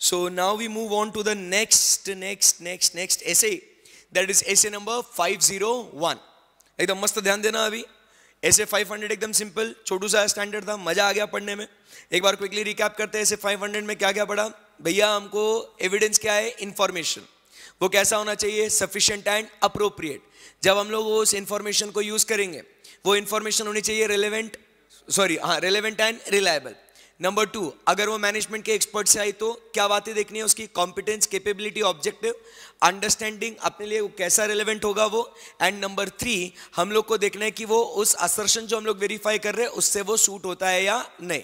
So now we move on to the next, next, next, next essay. That is essay number 501. एकदम मस्त ध्यान देना अभी ऐसे 500 एकदम सिंपल छोटू सा स्टैंडर्ड था मजा आ गया पढ़ने में एक बार क्विकली रिकैप करते हैं ऐसे 500 में क्या क्या पढ़ा भैया हमको एविडेंस क्या है इन्फॉर्मेशन वो कैसा होना चाहिए सफिशियंट एंड अप्रोप्रिएट जब हम लोग उस इन्फॉर्मेशन को यूज करेंगे वो इन्फॉर्मेशन होनी चाहिए रेलिवेंट सॉरी हाँ relevant and reliable number two अगर वो मैनेजमेंट के एक्सपर्ट से आई तो क्या बातें देखनी है उसकी कॉम्पिटेंस केपेबिलिटी ऑब्जेक्टिव अंडरस्टैंडिंग अपने लिए वो कैसा रेलिवेंट होगा वो एंड नंबर थ्री हम लोग को देखना है कि वो उस असर्शन जो हम लोग वेरीफाई कर रहे हैं उससे वो सूट होता है या नहीं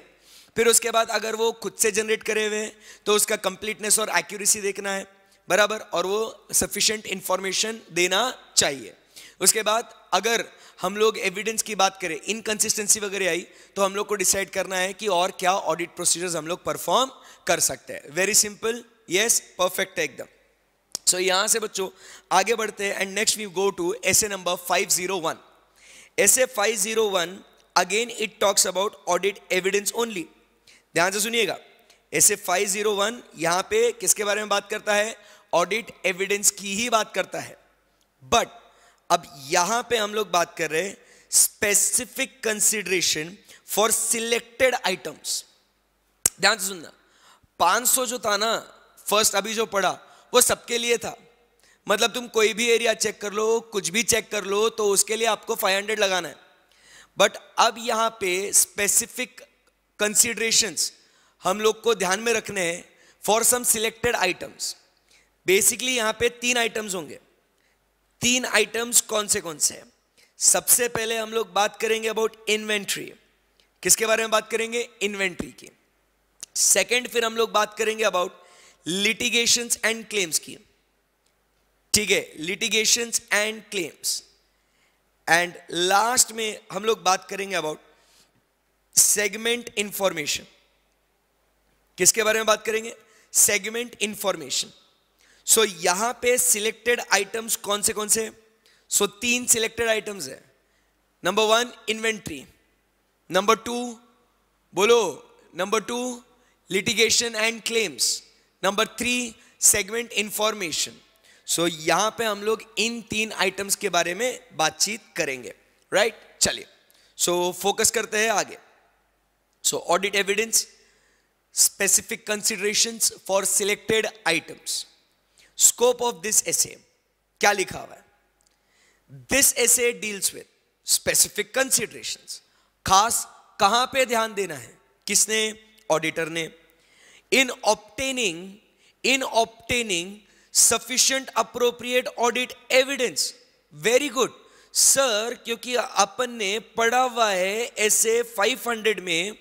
फिर उसके बाद अगर वो खुद से जनरेट करे हुए हैं तो उसका कंप्लीटनेस और एक्यूरेसी देखना है बराबर और वो सफिशेंट इंफॉर्मेशन देना चाहिए उसके बाद अगर हम लोग एविडेंस की बात करें इनकन्सिस्टेंसी वगैरह आई तो हम लोग को डिसाइड करना है कि और क्या ऑडिट प्रोसीजर्स हम लोग परफॉर्म कर सकते हैं वेरी सिंपल यस परफेक्ट है एकदम सो so, यहां से बच्चों आगे बढ़ते हैं and next we go to S number five zero one S A five zero one again it talks about audit evidence only ध्यान से सुनिएगा S A five zero one यहां पर किसके बारे में बात करता है ऑडिट एविडेंस की ही बात करता है बट अब यहां पे हम लोग बात कर रहे हैं specific consideration for selected items ध्यान से सुनना 500 जो था ना फर्स्ट अभी जो पढ़ा वो सबके लिए था मतलब तुम कोई भी एरिया चेक कर लो कुछ भी चेक कर लो तो उसके लिए आपको 500 लगाना है बट अब यहां पे स्पेसिफिक कंसिडरेशंस हम लोग को ध्यान में रखने हैं for some selected items basically यहां पे तीन आइटम्स होंगे तीन आइटम्स कौन से कौन से हैं सबसे पहले हम लोग बात करेंगे अबाउट इन्वेंट्री किसके बारे में बात करेंगे इन्वेंट्री की सेकंड फिर हम लोग बात करेंगे अबाउट लिटिगेशन एंड क्लेम्स की ठीक है litigation and claims and last में हम लोग बात करेंगे अबाउट सेगमेंट इंफॉर्मेशन किसके बारे में बात करेंगे सेगमेंट इंफॉर्मेशन सो so, यहां पे सिलेक्टेड आइटम्स कौन से कौन से सो so, तीन सिलेक्टेड आइटम्स है number one inventory number two बोलो number two litigation and claims number three segment information so यहां पे हम लोग इन तीन आइटम्स के बारे में बातचीत करेंगे राइट right? चलिए सो so, फोकस करते हैं आगे so audit evidence specific consideration for selected items scope of this SA क्या लिखा हुआ है this SA deals with specific consideration खास कहां पे ध्यान देना है किसने ऑडिटर ने in obtaining in obtaining sufficient appropriate audit evidence very good sir क्योंकि अपन ने पढ़ा हुआ है ऐसे 500 में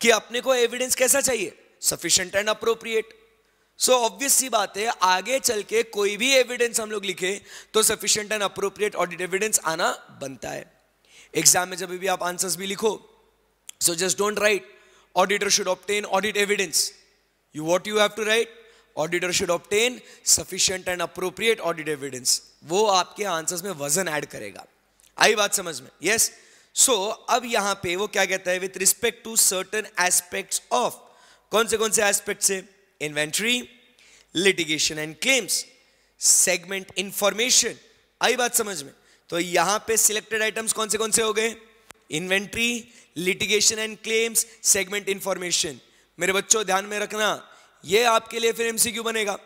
कि अपने को एविडेंस कैसा चाहिए sufficient and appropriate so obvious सी बात है आगे चल के कोई भी एविडेंस हम लोग लिखे तो sufficient and appropriate audit evidence आना बनता है एग्जाम में जब भी आप आंसर्स भी लिखो so just don't write auditor should obtain audit evidence you what you have to write auditor should obtain sufficient and appropriate audit evidence वो आपके आंसर्स में वजन ऐड करेगा आई बात समझ में यस yes? सो so, अब यहां पे वो क्या कहता है with respect to certain aspects of कौन से कौन से एस्पेक्ट है inventory litigation and claims segment information आई बात समझ में तो यहां पे सिलेक्टेड आइटम्स कौन से कौन से हो गए inventory litigation and claims segment information मेरे बच्चों ध्यान में रखना ये आपके लिए फिर एमसीक्यू बनेगा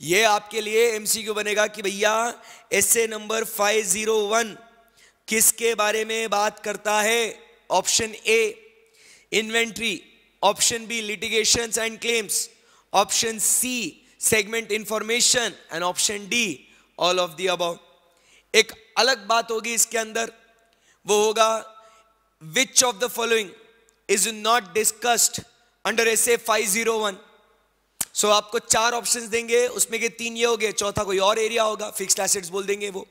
ये आपके लिए एमसीक्यू बनेगा कि भैया एस नंबर 501 किसके बारे में बात करता है option A inventory Option B, litigations and claims. Option C, segment information. And option D, all of the above. एक अलग बात होगी इसके अंदर वो होगा which of the following is not discussed under S A five zero one so आपको चार ऑप्शन देंगे उसमें के तीन ये हो गए चौथा कोई और एरिया होगा फिक्स एसेट्स बोल देंगे वो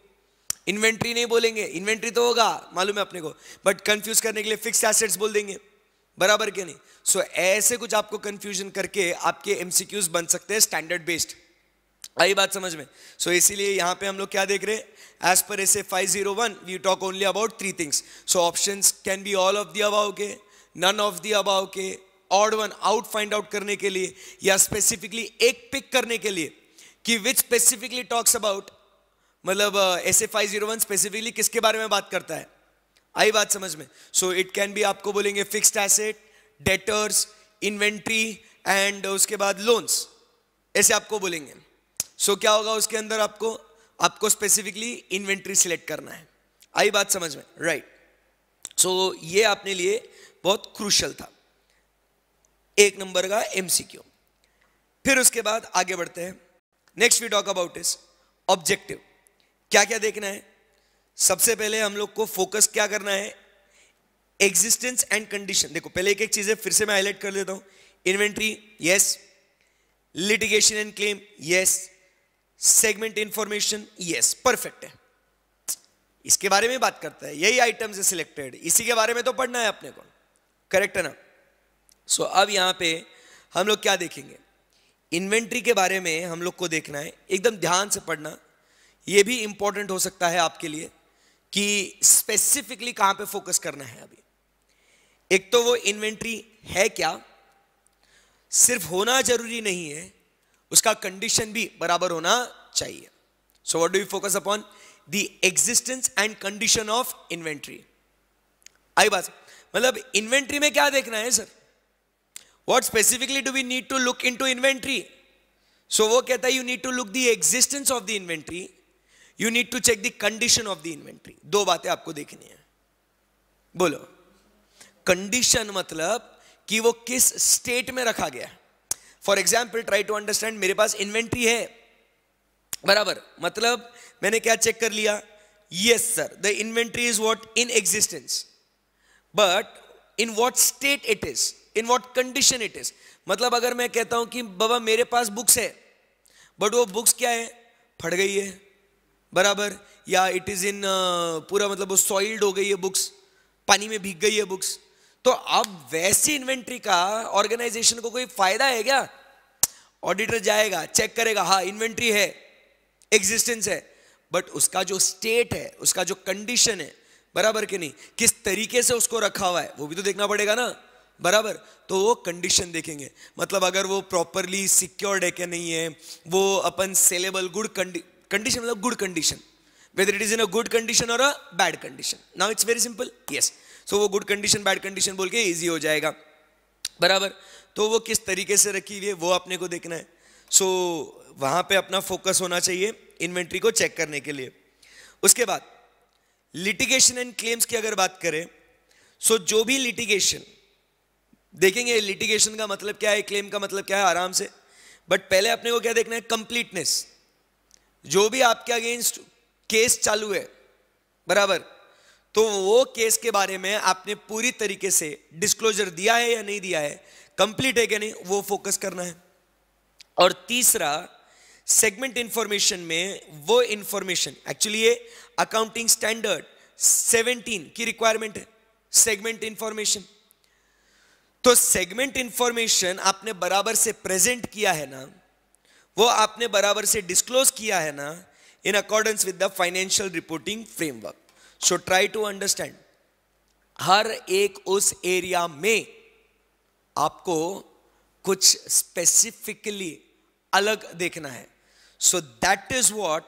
इन्वेंट्री नहीं बोलेंगे इन्वेंट्री तो होगा मालूम है अपने को बट कंफ्यूज करने के लिए फिक्स एसेट्स बोल देंगे बराबर के नहीं सो so, ऐसे कुछ आपको कंफ्यूजन करके आपके एमसीक्यूज बन सकते हैं स्टैंडर्ड बेस्ड आई बात समझ में सो so, इसीलिए यहां पे हम लोग क्या देख रहे हैं as per S A five zero one we talk only about three things so option can be all of the above के नन ऑफ दी अबाउ के odd one out find out करने के लिए या स्पेसिफिकली एक pick करने के लिए कि विच स्पेसिफिकली टॉक्स अबाउट मतलब S A five zero one specifically किसके बारे में बात करता है आई बात समझ में सो इट कैन भी आपको बोलेंगे fixed asset debtors inventory and उसके बाद लोन्स ऐसे आपको बोलेंगे सो so, क्या होगा उसके अंदर आपको आपको स्पेसिफिकली इन्वेंट्री सिलेक्ट करना है आई बात समझ में राइट right. सो so, ये आपने लिए बहुत क्रूशल था एक नंबर का एमसीक्यू फिर उसके बाद आगे बढ़ते हैं next we talk about is objective क्या क्या देखना है सबसे पहले हम लोग को फोकस क्या करना है एग्जिस्टेंस एंड कंडीशन देखो पहले एक एक चीज है फिर से मैं हाईलाइट कर देता हूं inventory yes litigation and claim yes segment information yes perfect है इसके बारे में बात करता है यही आइटम्स है सिलेक्टेड इसी के बारे में तो पढ़ना है अपने को करेक्ट है ना सो so, अब यहां पे हम लोग क्या देखेंगे इन्वेंट्री के बारे में हम लोग को देखना है एकदम ध्यान से पढ़ना यह भी इंपॉर्टेंट हो सकता है आपके लिए कि स्पेसिफिकली कहां पे फोकस करना है अभी एक तो वो इन्वेंट्री है क्या सिर्फ होना जरूरी नहीं है उसका कंडीशन भी बराबर होना चाहिए so what do you focus upon the existence and condition of inventory आई बात मतलब इन्वेंट्री में क्या देखना है sir what specifically do we need to look into inventory so वो कहता है you need to look the existence of the inventory you need to check the condition of the inventory दो बातें आपको देखनी है बोलो कंडीशन मतलब कि वो किस स्टेट में रखा गया for example try to understand मेरे पास इन्वेंट्री है बराबर मतलब मैंने क्या चेक कर लिया yes sir the inventory is what in existence but in what state it is in what condition it is मतलब अगर मैं कहता हूं कि बाबा मेरे पास बुक्स है बट वो बुक्स क्या है फट गई है बराबर या इट इज़ इन पूरा मतलब वो सॉइल्ड हो गई है बुक्स पानी में भीग गई है बुक्स तो अब वैसी इन्वेंट्री का ऑर्गेनाइजेशन को कोई फायदा है क्या ऑडिटर जाएगा चेक करेगा हाँ इन्वेंट्री है एग्जिस्टेंस है बट उसका जो स्टेट है उसका जो कंडीशन है बराबर के नहीं किस तरीके से उसको रखा हुआ है वो भी तो देखना पड़ेगा ना बराबर तो वो कंडीशन देखेंगे मतलब अगर वो प्रॉपरली सिक्योर्ड है कि नहीं है वो अपन सेलेबल गुड Condition मतलब good condition. Whether it is in a good condition or a bad condition. Now it's very simple. Yes. So वो good condition, bad condition बोल के easy हो जाएगा. बराबर तो वो किस तरीके से रखी हुई है वो अपने को देखना है सो so, वहां पे अपना फोकस होना चाहिए इन्वेंट्री को चेक करने के लिए उसके बाद लिटिगेशन एंड क्लेम्स की अगर बात करें सो so, जो भी लिटिगेशन देखेंगे लिटिगेशन का मतलब क्या है क्लेम का मतलब क्या है आराम से बट पहले अपने को क्या देखना है कंप्लीटनेस जो भी आपके अगेंस्ट केस चालू है बराबर तो वो केस के बारे में आपने पूरी तरीके से डिस्क्लोजर दिया है या नहीं दिया है कंप्लीट है क्या नहीं वो फोकस करना है और तीसरा सेगमेंट इंफॉर्मेशन में वो इंफॉर्मेशन एक्चुअली ये अकाउंटिंग स्टैंडर्ड 17 की रिक्वायरमेंट है सेगमेंट इंफॉर्मेशन तो सेगमेंट इंफॉर्मेशन आपने बराबर से प्रेजेंट किया है ना वो आपने बराबर से डिस्क्लोज किया है ना in accordance with the financial reporting framework so try to understand हर एक उस एरिया में आपको कुछ स्पेसिफिकली अलग देखना है so that is what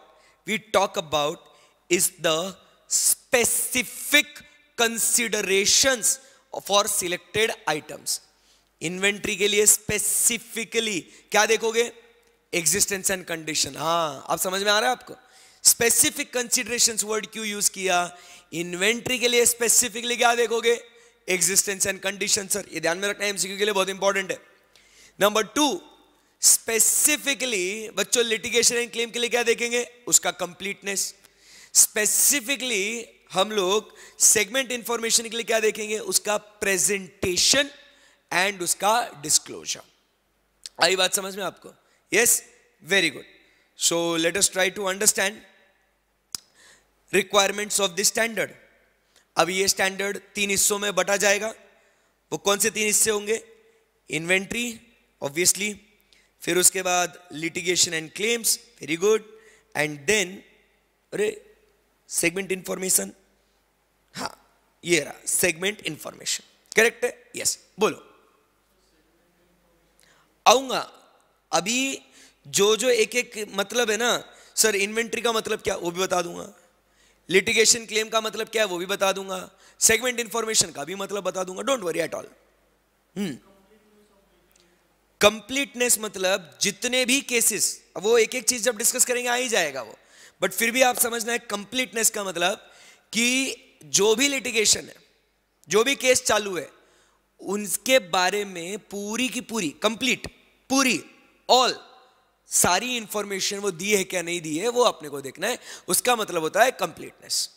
we talk about is the specific considerations for selected items inventory के लिए स्पेसिफिकली क्या देखोगे एग्जिस्टेंस एंड कंडीशन हाँ आप समझ में आ रहा है आपको स्पेसिफिक कंसिडरेशन वर्ड क्यों यूज किया इन्वेंट्री के लिए स्पेसिफिकली क्या देखोगे एग्जिस्टेंस एंड कंडीशन सर ये ध्यान में रखना एमसीक्यू के लिए बहुत इंपॉर्टेंट है नंबर टू स्पेसिफिकली बच्चों लिटिगेशन एंड क्लेम के लिए क्या देखेंगे उसका कंप्लीटनेस स्पेसिफिकली हम लोग सेगमेंट इंफॉर्मेशन के लिए क्या देखेंगे उसका प्रेजेंटेशन एंड उसका डिस्क्लोजर आई बात समझ में आपको Yes? Very good. So let us try to understand requirements of this standard अब ये स्टैंडर्ड तीन हिस्सों में बटा जाएगा वो कौन से तीन हिस्से होंगे इन्वेंट्री ऑब्वियसली फिर उसके बाद litigation and claims very good and then अरे सेगमेंट इंफॉर्मेशन हाँ ये रहा सेगमेंट इंफॉर्मेशन करेक्ट है यस yes. बोलो आऊंगा अभी जो जो एक एक मतलब है ना सर इन्वेंट्री का मतलब क्या वो भी बता दूंगा लिटिगेशन क्लेम का मतलब क्या है वो भी बता दूंगा सेगमेंट इंफॉर्मेशन का भी मतलब बता दूंगा don't worry at all completeness मतलब जितने भी केसेस वो एक एक चीज जब डिस्कस करेंगे आ ही जाएगा वो बट फिर भी आप समझना है कंप्लीटनेस का मतलब कि जो भी लिटिगेशन है जो भी केस चालू है उनके बारे में पूरी की पूरी कंप्लीट पूरी ऑल सारी इंफॉर्मेशन वो दी है क्या नहीं दी है वो अपने को देखना है उसका मतलब होता है कंप्लीटनेस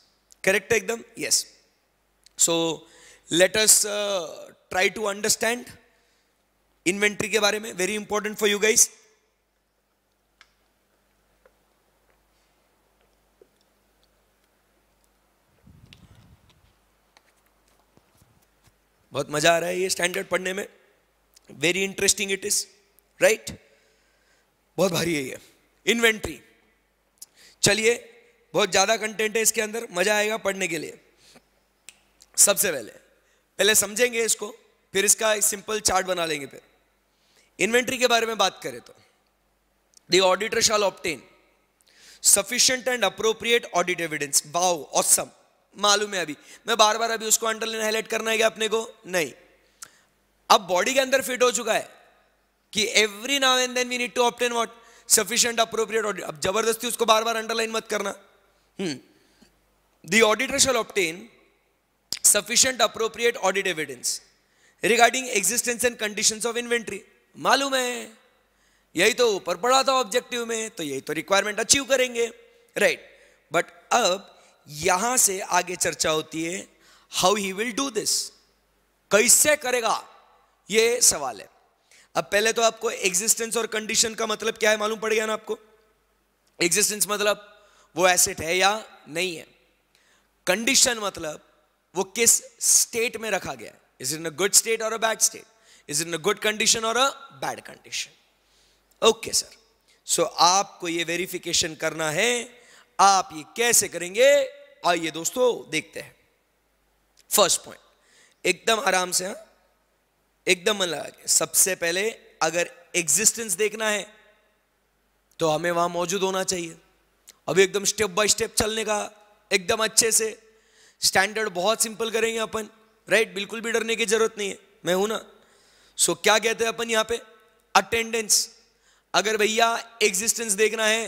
करेक्ट है एकदम yes so let us try to understand inventory के बारे में very important for you guys बहुत मजा आ रहा है ये स्टैंडर्ड पढ़ने में very interesting it is right बहुत भारी है ये इन्वेंट्री चलिए बहुत ज़्यादा कंटेंट है इसके अंदर मज़ा आएगा पढ़ने के लिए सबसे पहले पहले समझेंगे इसको फिर इसका एक सिंपल चार्ट बना लेंगे फिर इन्वेंट्री के बारे में बात करें तो the auditor shall obtain sufficient and appropriate audit evidence बाव ऑसम मालूम है अभी मैं बार बार अभी उसको अंडरलाइन हाईलाइट करना है क्या अपने को नहीं अब बॉडी के अंदर फिट हो चुका है कि every now and then we need to obtain what sufficient appropriate audit अब जबरदस्ती उसको बार बार अंडरलाइन मत करना the auditor shall obtain sufficient appropriate audit evidence regarding existence and condition of inventory मालूम है यही तो ऊपर पड़ा था ऑब्जेक्टिव में तो यही तो रिक्वायरमेंट अचीव करेंगे राइट बट अब यहां से आगे चर्चा होती है how he will do this कैसे करेगा ये सवाल है अब पहले तो आपको एग्जिस्टेंस और कंडीशन का मतलब क्या है मालूम पड़ गया ना आपको एग्जिस्टेंस मतलब वो एसेट है या नहीं है कंडीशन मतलब वो किस स्टेट में रखा गया है is in a good state और a bad state is in a good condition और a bad condition okay sir so आपको ये वेरिफिकेशन करना है आप ये कैसे करेंगे आइए दोस्तों देखते हैं फर्स्ट पॉइंट एकदम आराम से हा? एकदम मन लगा के सबसे पहले अगर एग्जिस्टेंस देखना है तो हमें वहां मौजूद होना चाहिए अभी एकदम स्टेप बाय स्टेप चलने का एकदम अच्छे से स्टैंडर्ड बहुत सिंपल करेंगे अपन राइट बिल्कुल भी डरने की जरूरत नहीं है मैं हूं ना सो so, क्या कहते हैं अपन यहां पे अटेंडेंस अगर भैया एग्जिस्टेंस देखना है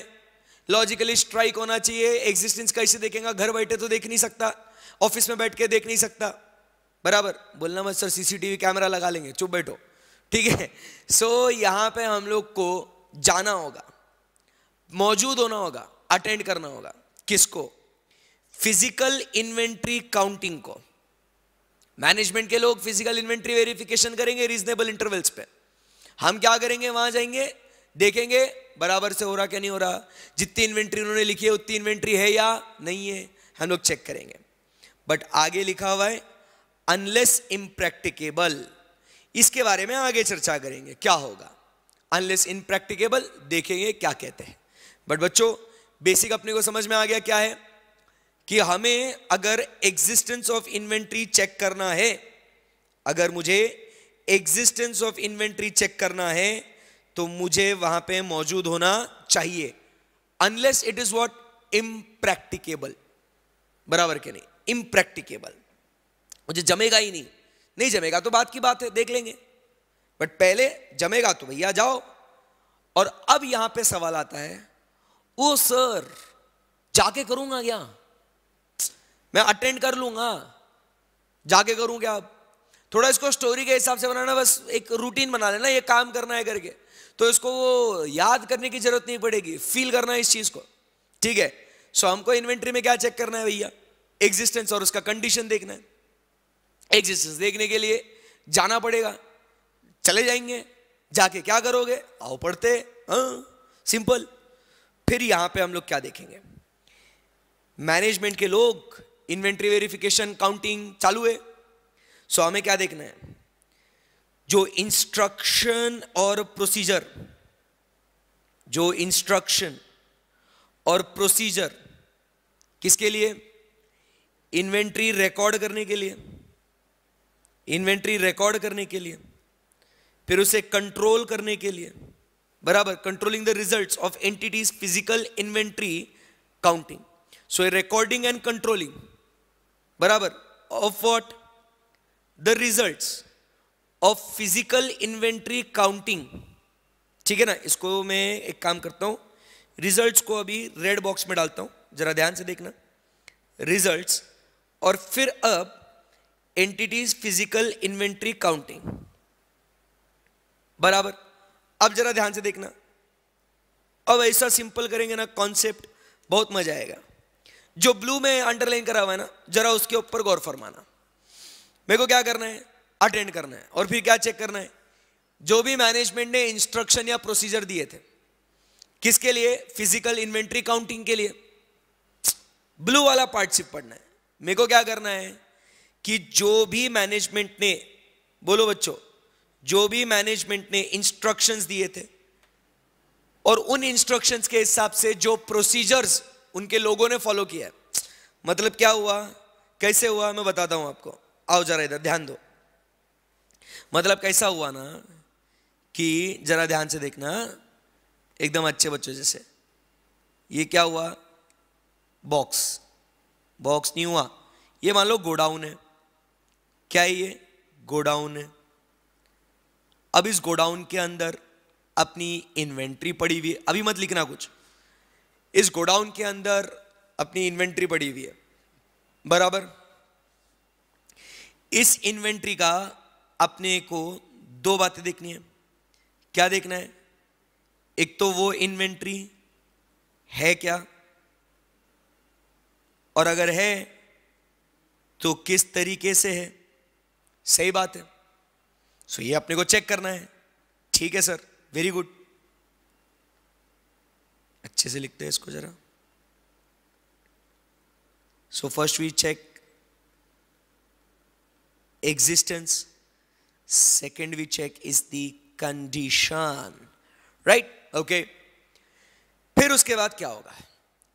लॉजिकली स्ट्राइक होना चाहिए एग्जिस्टेंस कैसे देखेंगे घर बैठे तो देख नहीं सकता ऑफिस में बैठ के देख नहीं सकता बराबर बोलना मत सर सीसीटीवी कैमरा लगा लेंगे चुप बैठो ठीक है सो so, यहाँ पे हम लोग को जाना होगा मौजूद होना होगा अटेंड करना होगा किसको फिजिकल इन्वेंट्री काउंटिंग को मैनेजमेंट के लोग फिजिकल इन्वेंट्री वेरिफिकेशन करेंगे रीजनेबल इंटरवल्स पे हम क्या करेंगे वहां जाएंगे देखेंगे बराबर से हो रहा क्या नहीं हो रहा जितनी इन्वेंट्री उन्होंने लिखी है उतनी इन्वेंट्री है या नहीं है हम लोग चेक करेंगे बट आगे लिखा हुआ है अनलेस इम्प्रैक्टिकेबल इसके बारे में आगे चर्चा करेंगे क्या होगा अनलेस इम्प्रैक्टिकेबल देखेंगे क्या कहते हैं बट बच्चों बेसिक अपने को समझ में आ गया क्या है कि हमें अगर एग्जिस्टेंस ऑफ इन्वेंट्री चेक करना है अगर मुझे एग्जिस्टेंस ऑफ इन्वेंट्री चेक करना है तो मुझे वहां पे मौजूद होना चाहिए unless it is what impracticable बराबर के नहीं इम्प्रैक्टिकेबल मुझे जमेगा ही नहीं नहीं जमेगा तो बात की बात है देख लेंगे बट पहले जमेगा तो भैया जाओ और अब यहां पे सवाल आता है ओ सर जाके करूंगा क्या मैं अटेंड कर लूंगा जाके करूं क्या अब थोड़ा इसको स्टोरी के हिसाब से बनाना बस एक रूटीन बना लेना ये काम करना है करके तो इसको वो याद करने की जरूरत नहीं पड़ेगी फील करना है इस चीज को ठीक है सो हमको इन्वेंट्री में क्या चेक करना है भैया एग्जिस्टेंस और उसका कंडीशन देखना है एग्जिस्टेंस देखने के लिए जाना पड़ेगा चले जाएंगे जाके क्या करोगे आओ पढ़ते सिंपल हाँ, फिर यहां पे हम लोग क्या देखेंगे मैनेजमेंट के लोग इन्वेंट्री वेरिफिकेशन काउंटिंग चालू है सो हमें क्या देखना है जो इंस्ट्रक्शन और प्रोसीजर जो इंस्ट्रक्शन और प्रोसीजर किसके लिए इन्वेंट्री रिकॉर्ड करने के लिए इन्वेंट्री रिकॉर्ड करने के लिए फिर उसे कंट्रोल करने के लिए बराबर controlling the results of entities physical inventory counting so recording and controlling बराबर of what the results of physical inventory counting ठीक है ना इसको मैं एक काम करता हूं रिजल्ट्स को अभी रेड बॉक्स में डालता हूं जरा ध्यान से देखना रिजल्ट्स और फिर अब एंटिटीज फिजिकल इन्वेंट्री काउंटिंग बराबर अब जरा ध्यान से देखना अब ऐसा सिंपल करेंगे ना कॉन्सेप्ट बहुत मजा आएगा जो ब्लू में अंडरलाइन करा हुआ है ना जरा उसके ऊपर गौर फरमाना मेरे को क्या करना है अटेंड करना है और फिर क्या चेक करना है जो भी मैनेजमेंट ने इंस्ट्रक्शन या प्रोसीजर दिए थे किसके लिए फिजिकल इन्वेंट्री काउंटिंग के लिए ब्लू वाला पार्टशिप पढ़ना है मेरे को क्या करना है कि जो भी मैनेजमेंट ने बोलो बच्चों जो भी मैनेजमेंट ने इंस्ट्रक्शंस दिए थे और उन इंस्ट्रक्शंस के हिसाब से जो प्रोसीजर्स उनके लोगों ने फॉलो किया मतलब क्या हुआ कैसे हुआ मैं बताता हूं आपको आओ जरा इधर ध्यान दो मतलब कैसा हुआ ना कि जरा ध्यान से देखना एकदम अच्छे बच्चों जैसे ये क्या हुआ बॉक्स बॉक्स नहीं हुआ ये मान लो गोडाउन है क्या है ये गोडाउन है अब इस गोडाउन के अंदर अपनी इन्वेंट्री पड़ी हुई है अभी मत लिखना कुछ इस गोडाउन के अंदर अपनी इन्वेंट्री पड़ी हुई है बराबर इस इन्वेंट्री का अपने को दो बातें देखनी है क्या देखना है एक तो वो इन्वेंट्री है क्या और अगर है तो किस तरीके से है सही बात है सो ये अपने को चेक करना है ठीक है सर वेरी गुड अच्छे से लिखते हैं इसको जरा so first we check existence second we check is the condition right okay फिर उसके बाद क्या होगा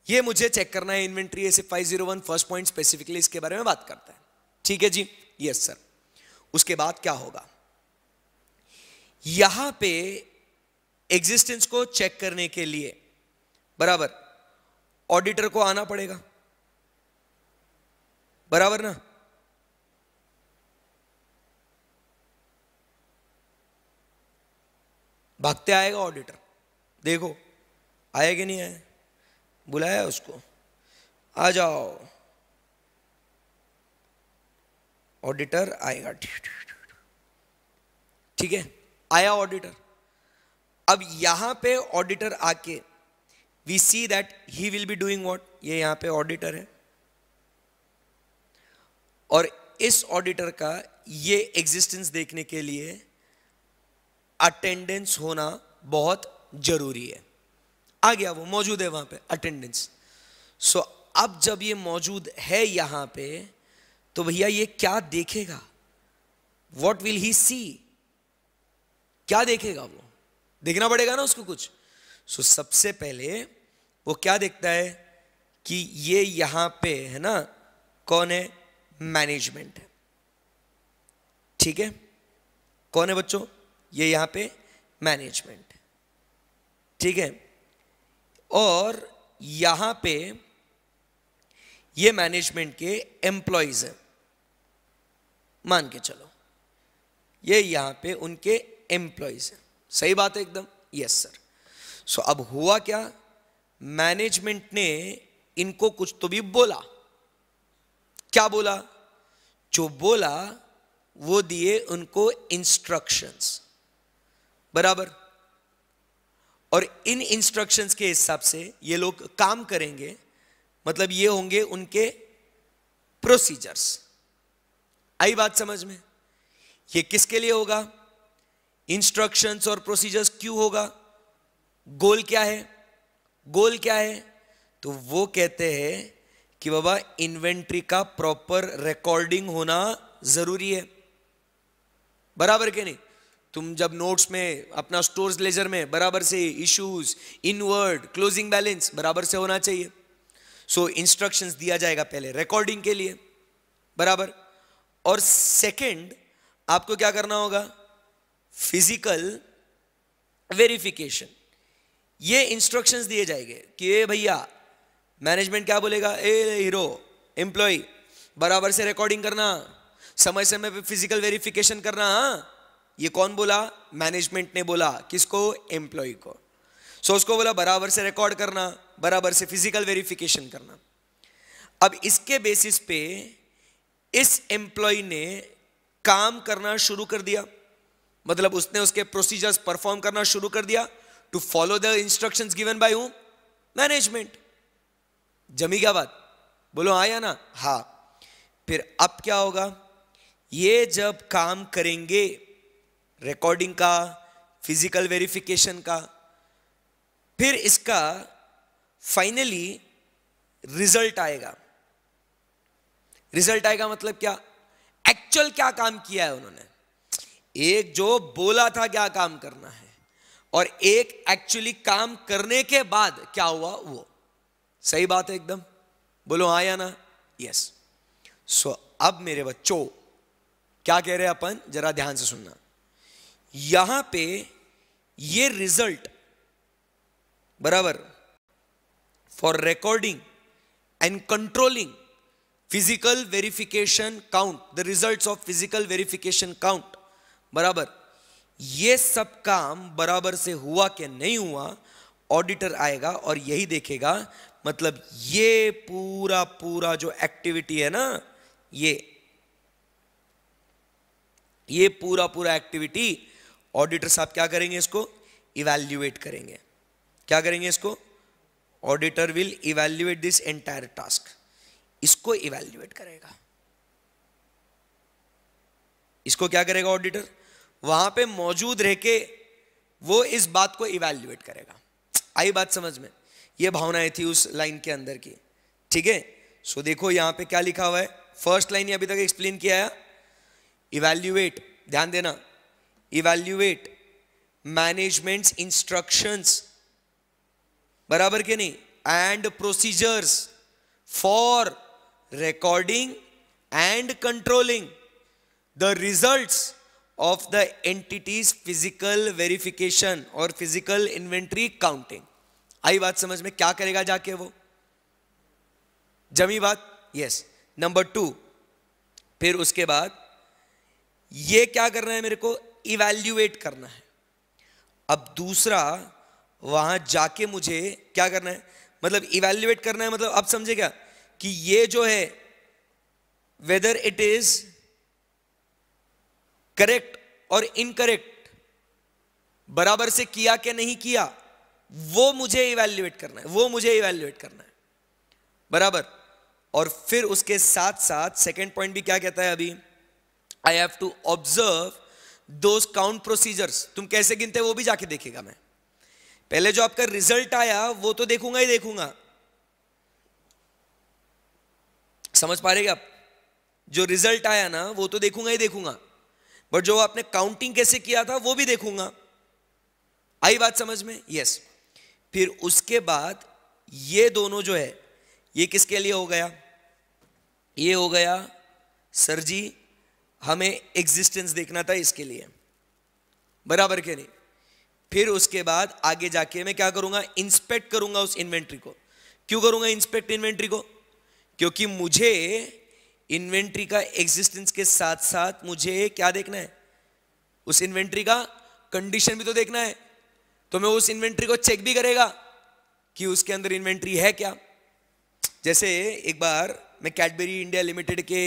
ये मुझे चेक करना है inventory five zero one first point specifically इसके बारे में बात करता है ठीक है जी यस yes, सर उसके बाद क्या होगा यहां पे एग्जिस्टेंस को चेक करने के लिए बराबर ऑडिटर को आना पड़ेगा बराबर ना भागते आएगा ऑडिटर देखो आएगा नहीं आए बुलाया उसको आ जाओ ऑडिटर आएगा ठीक है आया ऑडिटर अब यहां पे ऑडिटर आके we see that he will be doing what ये यहां पे ऑडिटर है और इस ऑडिटर का ये एग्जिस्टेंस देखने के लिए अटेंडेंस होना बहुत जरूरी है आ गया वो मौजूद है वहां पे अटेंडेंस सो so, अब जब ये मौजूद है यहां पे तो भैया ये क्या देखेगा वॉट विल ही सी क्या देखेगा वो देखना पड़ेगा ना उसको कुछ सो so, सबसे पहले वो क्या देखता है कि ये यहां पे है ना कौन है मैनेजमेंट है ठीक है कौन है बच्चों ये यहां पे मैनेजमेंट ठीक है और यहां पे ये मैनेजमेंट के एम्प्लॉयज हैं मान के चलो ये यहां पे उनके एम्प्लॉयज हैं सही बात है एकदम यस सर सो अब हुआ क्या मैनेजमेंट ने इनको कुछ तो भी बोला क्या बोला जो बोला वो दिए उनको इंस्ट्रक्शंस बराबर और इन इंस्ट्रक्शंस के हिसाब से ये लोग काम करेंगे मतलब ये होंगे उनके प्रोसीजर्स आई बात समझ में ये किसके लिए होगा इंस्ट्रक्शंस और प्रोसीजर्स क्यों होगा गोल क्या है गोल क्या है तो वो कहते हैं कि बाबा इन्वेंट्री का प्रॉपर रिकॉर्डिंग होना जरूरी है बराबर के नहीं तुम जब नोट्स में अपना स्टोर्स लेजर में बराबर से इश्यूज इनवर्ड क्लोजिंग बैलेंस बराबर से होना चाहिए सो so, इंस्ट्रक्शंस दिया जाएगा पहले रिकॉर्डिंग के लिए बराबर और सेकंड आपको क्या करना होगा फिजिकल वेरिफिकेशन ये इंस्ट्रक्शंस दिए जाएंगे कि ए भैया मैनेजमेंट क्या बोलेगा ए हीरो एम्प्लॉय बराबर से रिकॉर्डिंग करना समय समय पे फिजिकल वेरिफिकेशन करना हा ये कौन बोला मैनेजमेंट ने बोला किसको एम्प्लॉय को सो उसको बोला बराबर से रिकॉर्ड करना बराबर से फिजिकल वेरिफिकेशन करना अब इसके बेसिस पे इस एम्प्लॉय ने काम करना शुरू कर दिया मतलब उसने उसके प्रोसीजर्स परफॉर्म करना शुरू कर दिया to follow the instruction given by हूं मैनेजमेंट जमी क्या बात बोलो आया हाँ ना हा फिर अब क्या होगा ये जब काम करेंगे रिकॉर्डिंग का फिजिकल वेरिफिकेशन का फिर इसका फाइनली रिजल्ट आएगा रिजल्ट आएगा मतलब क्या एक्चुअल क्या काम किया है उन्होंने एक जो बोला था क्या काम करना है और एक एक्चुअली काम करने के बाद क्या हुआ वो सही बात है एकदम बोलो आया हाँ ना यस सो so, अब मेरे बच्चों क्या कह रहे हैं अपन जरा ध्यान से सुनना यहां पे ये रिजल्ट बराबर for recording and controlling physical verification count the results of physical verification count बराबर ये सब काम बराबर से हुआ कि नहीं हुआ ऑडिटर आएगा और यही देखेगा मतलब ये पूरा पूरा जो एक्टिविटी है ना ये ये पूरा पूरा एक्टिविटी ऑडिटर साहब क्या करेंगे इसको इवेल्युएट करेंगे क्या करेंगे इसको auditor will evaluate this entire task इसको इवेल्युएट करेगा इसको क्या करेगा ऑडिटर वहां पे मौजूद रह के वो इस बात को इवेल्युएट करेगा आई बात समझ में ये भावनाएं थी उस लाइन के अंदर की ठीक है सो देखो यहां पे क्या लिखा हुआ है फर्स्ट लाइन अभी तक एक्सप्लेन किया है इवेल्युएट ध्यान देना इवेल्युएट मैनेजमेंट इंस्ट्रक्शंस बराबर के नहीं and procedures for recording and controlling the results of the entity's physical verification और physical inventory counting आई बात समझ में क्या करेगा जाके वो जमी बात यस नंबर टू फिर उसके बाद ये क्या करना है मेरे को इवेल्युएट करना है अब दूसरा वहां जाके मुझे क्या करना है मतलब इवेल्युएट करना है मतलब आप समझे क्या कि ये जो है वेदर इट इज करेक्ट और इनकरेक्ट बराबर से किया कि नहीं किया वो मुझे इवेल्युएट करना है वो मुझे इवेल्युएट करना है बराबर और फिर उसके साथ साथ सेकेंड पॉइंट भी क्या कहता है अभी I have to observe those count procedures तुम कैसे गिनते वो भी जाके देखेगा मैं पहले जो आपका रिजल्ट आया वो तो देखूंगा ही देखूंगा समझ पा रहे आप जो रिजल्ट आया ना वो तो देखूंगा ही देखूंगा बट जो आपने काउंटिंग कैसे किया था वो भी देखूंगा आई बात समझ में यस फिर उसके बाद ये दोनों जो है ये किसके लिए हो गया ये हो गया सर जी हमें एग्जिस्टेंस देखना था इसके लिए बराबर के नहीं फिर उसके बाद आगे जाके मैं क्या करूंगा इंस्पेक्ट करूंगा उस इन्वेंट्री को क्यों करूंगा इंस्पेक्ट इन्वेंट्री को क्योंकि मुझे इन्वेंट्री का एग्जिस्टेंस के साथ साथ मुझे क्या देखना है उस इन्वेंट्री का कंडीशन भी तो देखना है तो मैं उस इन्वेंट्री को चेक भी करेगा कि उसके अंदर इन्वेंट्री है क्या जैसे एक बार मैं कैडबेरी इंडिया लिमिटेड के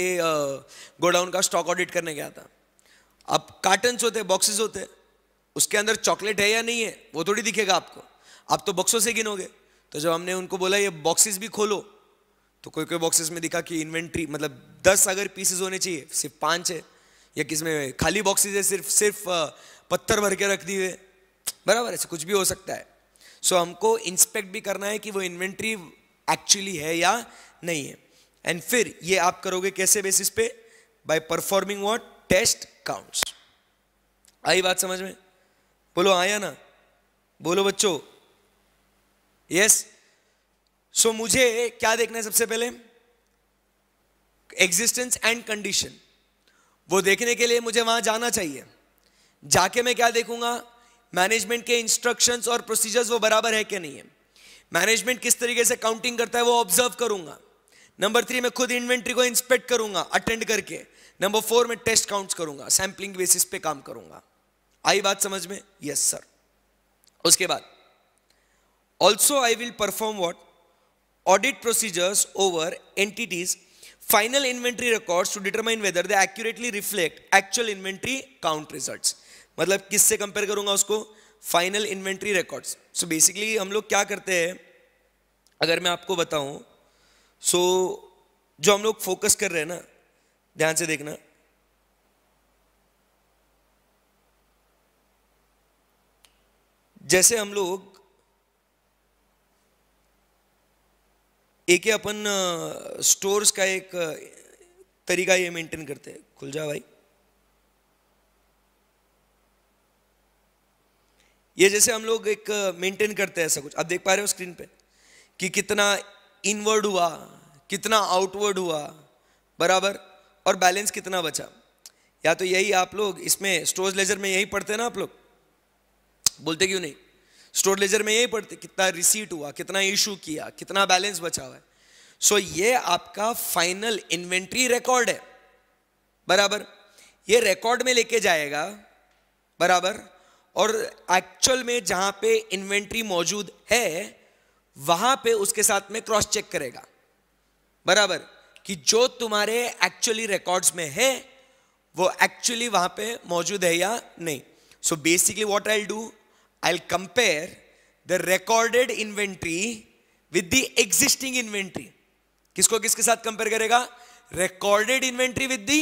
गोडाउन का स्टॉक ऑडिट करने गया था अब कार्टन्स होते बॉक्सेस होते उसके अंदर चॉकलेट है या नहीं है वो थोड़ी दिखेगा आपको आप तो बॉक्सों से गिनोगे तो जब हमने उनको बोला ये बॉक्सेस भी खोलो तो कोई कोई बॉक्सेस में दिखा कि इन्वेंट्री मतलब दस अगर पीसेस होने चाहिए सिर्फ पाँच है या किसमें खाली बॉक्सेस है सिर्फ सिर्फ पत्थर भर के रख दिए बराबर ऐसे कुछ भी हो सकता है सो so, हमको इंस्पेक्ट भी करना है कि वो इन्वेंट्री एक्चुअली है या नहीं है एंड फिर ये आप करोगे कैसे बेसिस पे by performing what test counts आई बात समझ में बोलो आया ना बोलो बच्चों यस yes? सो so, मुझे क्या देखना है सबसे पहले एग्जिस्टेंस एंड कंडीशन वो देखने के लिए मुझे वहां जाना चाहिए जाके मैं क्या देखूंगा मैनेजमेंट के इंस्ट्रक्शंस और प्रोसीजर्स वो बराबर है कि नहीं है मैनेजमेंट किस तरीके से काउंटिंग करता है वो ऑब्जर्व करूंगा नंबर थ्री मैं खुद इन्वेंट्री को इंस्पेक्ट करूंगा अटेंड करके नंबर फोर मैं टेस्ट काउंट्स करूंगा सैम्पलिंग बेसिस पे काम करूंगा आई बात समझ में यस yes, सर उसके बाद also I will perform what audit procedures over entities final inventory records to determine whether they accurately reflect actual inventory count results मतलब किससे कंपेयर करूंगा उसको final inventory records so basically हम लोग क्या करते हैं अगर मैं आपको बताऊं सो so, जो हम लोग फोकस कर रहे हैं ना ध्यान से देखना जैसे हम लोग एक ही अपन स्टोर्स का एक तरीका ये मेंटेन करते हैं खुल जा भाई ये जैसे हम लोग एक मेंटेन करते हैं ऐसा कुछ आप देख पा रहे हो स्क्रीन पे कि कितना इनवर्ड हुआ कितना आउटवर्ड हुआ बराबर और बैलेंस कितना बचा या तो यही आप लोग इसमें स्टोर्स लेजर में यही पढ़ते हैं ना आप लोग बोलते क्यों नहीं स्टोर लेजर में यही पढ़ते कितना रिसीट हुआ कितना इशू किया कितना बैलेंस बचा हुआ है सो so, ये आपका फाइनल इन्वेंट्री रिकॉर्ड है बराबर ये रिकॉर्ड में लेके जाएगा बराबर और एक्चुअल में जहां पे इन्वेंट्री मौजूद है वहां पे उसके साथ में क्रॉस चेक करेगा बराबर कि जो तुम्हारे एक्चुअली रिकॉर्ड्स में है वो एक्चुअली वहां पे मौजूद है या नहीं so basically what I do I'll compare the recorded inventory with the existing inventory. किसको किसके साथ कंपेयर करेगा recorded inventory with the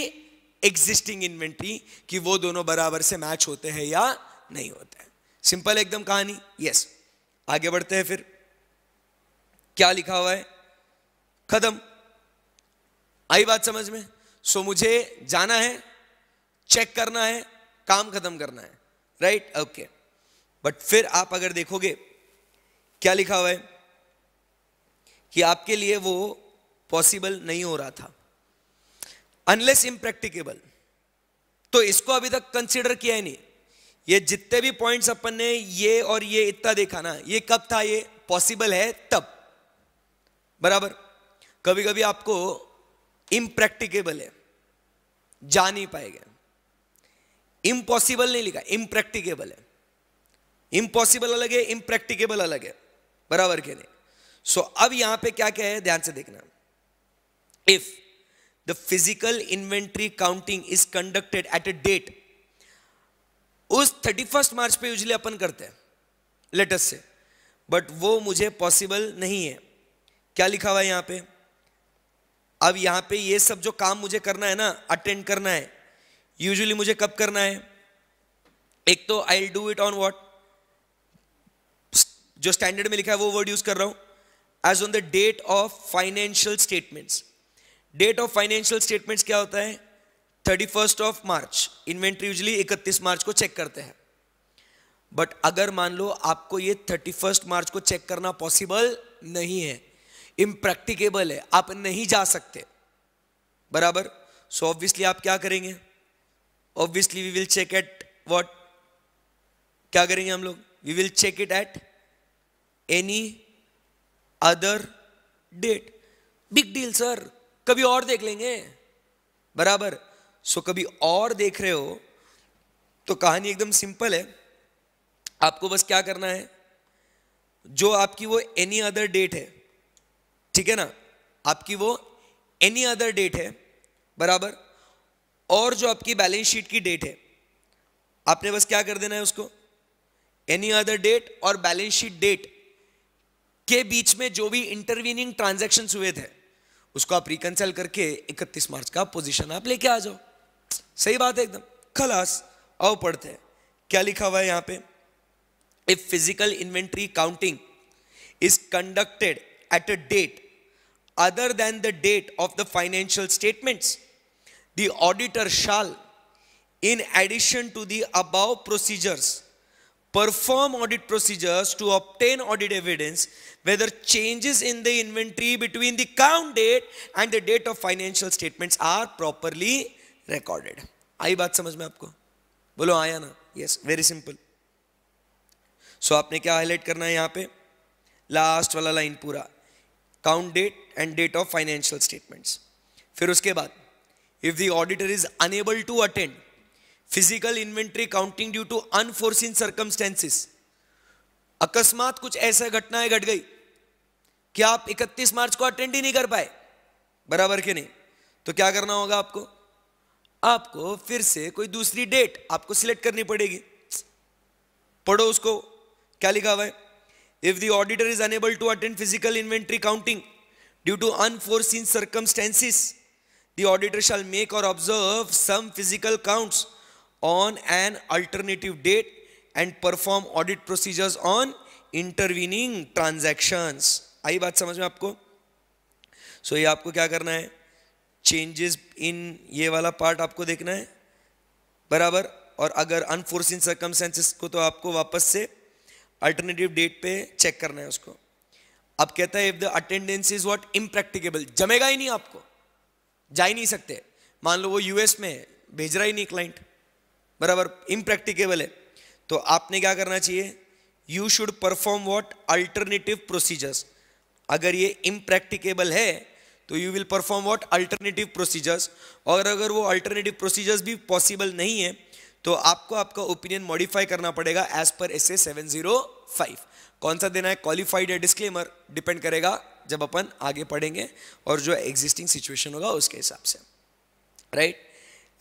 existing inventory कि वो दोनों बराबर से मैच होते हैं या नहीं होते हैं सिंपल एकदम कहानी यस आगे बढ़ते हैं फिर क्या लिखा हुआ है खत्म आई बात समझ में सो मुझे जाना है चेक करना है काम खत्म करना है right right? Okay okay. But फिर आप अगर देखोगे क्या लिखा हुआ है कि आपके लिए वो पॉसिबल नहीं हो रहा था अनलेस इम्प्रैक्टिकेबल तो इसको अभी तक कंसिडर किया ही नहीं ये जितने भी पॉइंट्स अपन ने ये और ये इतना देखा ना ये कब था ये पॉसिबल है तब बराबर कभी कभी आपको इम्प्रैक्टिकेबल है जा नहीं पाएगा इम्पॉसिबल नहीं लिखा इम्प्रैक्टिकेबल है इम्पॉसिबल अलग है इम्प्रैक्टिकेबल अलग है बराबर के नहीं सो so, अब यहां पे क्या क्या है ध्यान से देखना if the physical inventory counting is conducted at a date उस थर्टी फर्स्ट मार्च पे यूजली अपन करते हैं लेटस से बट वो मुझे पॉसिबल नहीं है क्या लिखा हुआ है यहां पे अब यहां पे ये सब जो काम मुझे करना है ना अटेंड करना है यूजली मुझे कब करना है एक तो I do it on what जो स्टैंडर्ड में लिखा है वो वर्ड यूज कर रहा हूं as on the date of financial statements date of financial statements क्या होता है thirty first of March inventory usually इकतीस मार्च को चेक करते हैं बट अगर मान लो आपको ये थर्टी फर्स्ट मार्च को चेक करना पॉसिबल नहीं है इम्प्रैक्टिकेबल है आप नहीं जा सकते बराबर सो so ऑब्वियसली आप क्या करेंगे obviously we will check at what क्या करेंगे हम लोग we will check it at any other date big deal sir कभी और देख लेंगे बराबर सो कभी और देख रहे हो तो कहानी एकदम सिंपल है आपको बस क्या करना है जो आपकी वो एनी अदर डेट है ठीक है ना आपकी वो एनी अदर डेट है बराबर और जो आपकी बैलेंस शीट की डेट है आपने बस क्या कर देना है उसको एनी अदर डेट और बैलेंस शीट डेट के बीच में जो भी इंटरवीनिंग ट्रांजेक्शन हुए थे उसको आप रिकनसल करके 31 मार्च का पोजीशन आप लेके आ जाओ सही बात है एकदम खलास आओ पढ़ते हैं क्या लिखा हुआ है यहां पे if physical inventory counting is conducted at a date other than the date of the financial statements the auditor shall in addition to the above procedures perform audit procedures to obtain audit evidence whether changes in the inventory between the count date and the date of financial statements are properly recorded. आई बात समझ में आपको बोलो आया ना yes very simple so आपने क्या हाईलाइट करना है यहाँ पे लास्ट वाला लाइन पूरा count date and date of financial statements फिर उसके बाद if the auditor is unable to attend physical inventory counting due to unforeseen circumstances अकस्मात कुछ ऐसा घटनाएं घट गई कि आप 31 मार्च को अटेंड ही नहीं कर पाए बराबर के नहीं तो क्या करना होगा आपको आपको फिर से कोई दूसरी डेट आपको सिलेक्ट करनी पड़ेगी पढ़ो उसको क्या लिखा हुआ है if the auditor is unable to attend physical inventory counting due to unforeseen circumstances the auditor shall make or observe some physical counts on an alternative date and perform audit procedures on intervening transactions आई बात समझ में आपको सो so, ये आपको क्या करना है चेंजेस इन ये वाला पार्ट आपको देखना है बराबर और अगर अनफोर्सिन सर्कमस्टेंसेस को तो आपको वापस से अल्टरनेटिव डेट पे चेक करना है उसको अब कहता है if the attendance is what impracticable जमेगा ही नहीं आपको जा ही नहीं सकते मान लो वो यूएस में भेज रहा ही नहीं क्लाइंट बराबर इम्प्रैक्टिकेबल है तो आपने क्या करना चाहिए you should perform what alternative procedures अगर ये इम्प्रैक्टिकेबल है तो you will perform what alternative procedures और अगर वो अल्टरनेटिव प्रोसीजर्स भी पॉसिबल नहीं है तो आपको आपका ओपिनियन मॉडिफाई करना पड़ेगा as per S A seven zero five कौन सा देना है क्वालिफाइड या डिस्क्लेमर डिपेंड करेगा जब अपन आगे पढ़ेंगे और जो एग्जिस्टिंग सिचुएशन होगा उसके हिसाब से right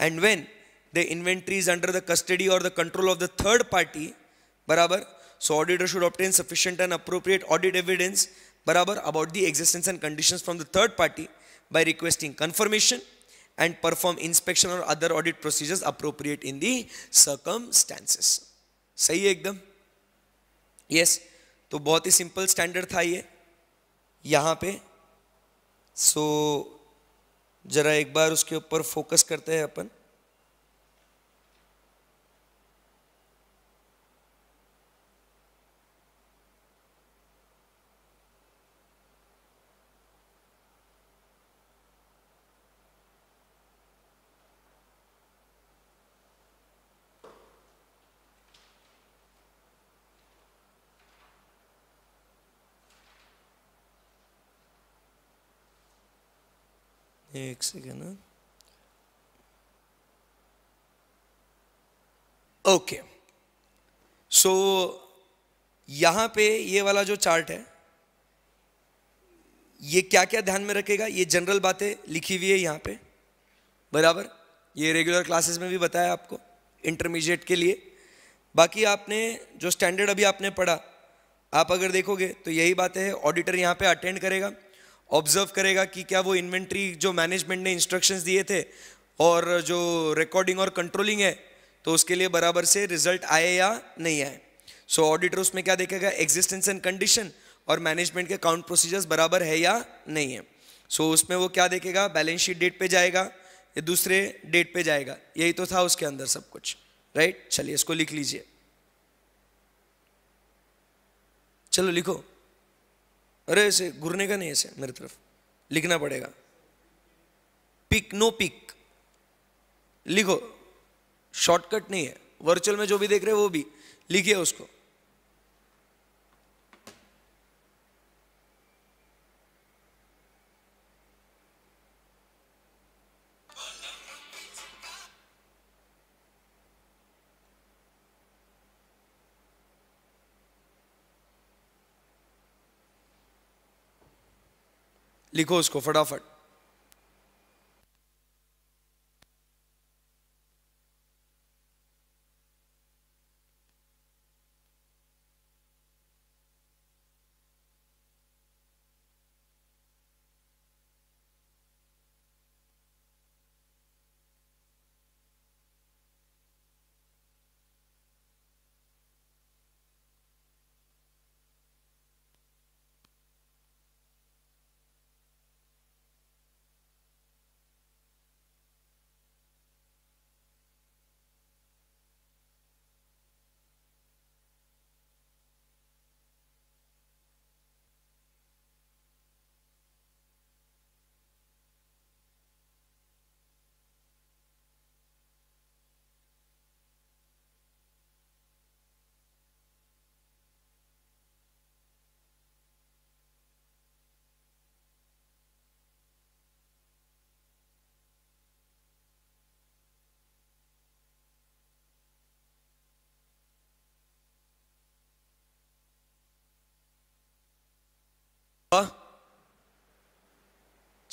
and when the inventory is under the custody और the control of the third party बराबर so auditor should obtain sufficient and appropriate audit evidence बराबर about the existence and condition from the third party by requesting confirmation and perform inspection और other audit procedures appropriate in the circumstances सही है एकदम yes yes, तो बहुत ही simple standard था ये यहां पे सो so, जरा एक बार उसके ऊपर फोकस करते हैं अपन एक सेकेंड ओके सो यहां पे ये वाला जो चार्ट है ये क्या क्या ध्यान में रखेगा ये जनरल बातें लिखी हुई है यहाँ पे बराबर ये रेगुलर क्लासेस में भी बताया आपको इंटरमीडिएट के लिए बाकी आपने जो स्टैंडर्ड अभी आपने पढ़ा आप अगर देखोगे तो यही बातें है ऑडिटर यहाँ पे अटेंड करेगा ऑब्जर्व करेगा कि क्या वो इन्वेंट्री जो मैनेजमेंट ने इंस्ट्रक्शंस दिए थे और जो रिकॉर्डिंग और कंट्रोलिंग है तो उसके लिए बराबर से रिजल्ट आए या नहीं आए सो ऑडिटर उसमें क्या देखेगा एग्जिस्टेंस एंड कंडीशन और मैनेजमेंट के काउंट प्रोसीजर्स बराबर है या नहीं है सो so, उसमें वो क्या देखेगा बैलेंस शीट डेट पे जाएगा या दूसरे डेट पे जाएगा यही तो था उसके अंदर सब कुछ राइट चलिए इसको लिख लीजिए चलो लिखो अरे ऐसे घूरने का नहीं ऐसे मेरी तरफ लिखना पड़ेगा पिक नो पिक लिखो शॉर्टकट नहीं है वर्चुअल में जो भी देख रहे हैं वो भी लिखिए उसको लिखो उसको फटाफट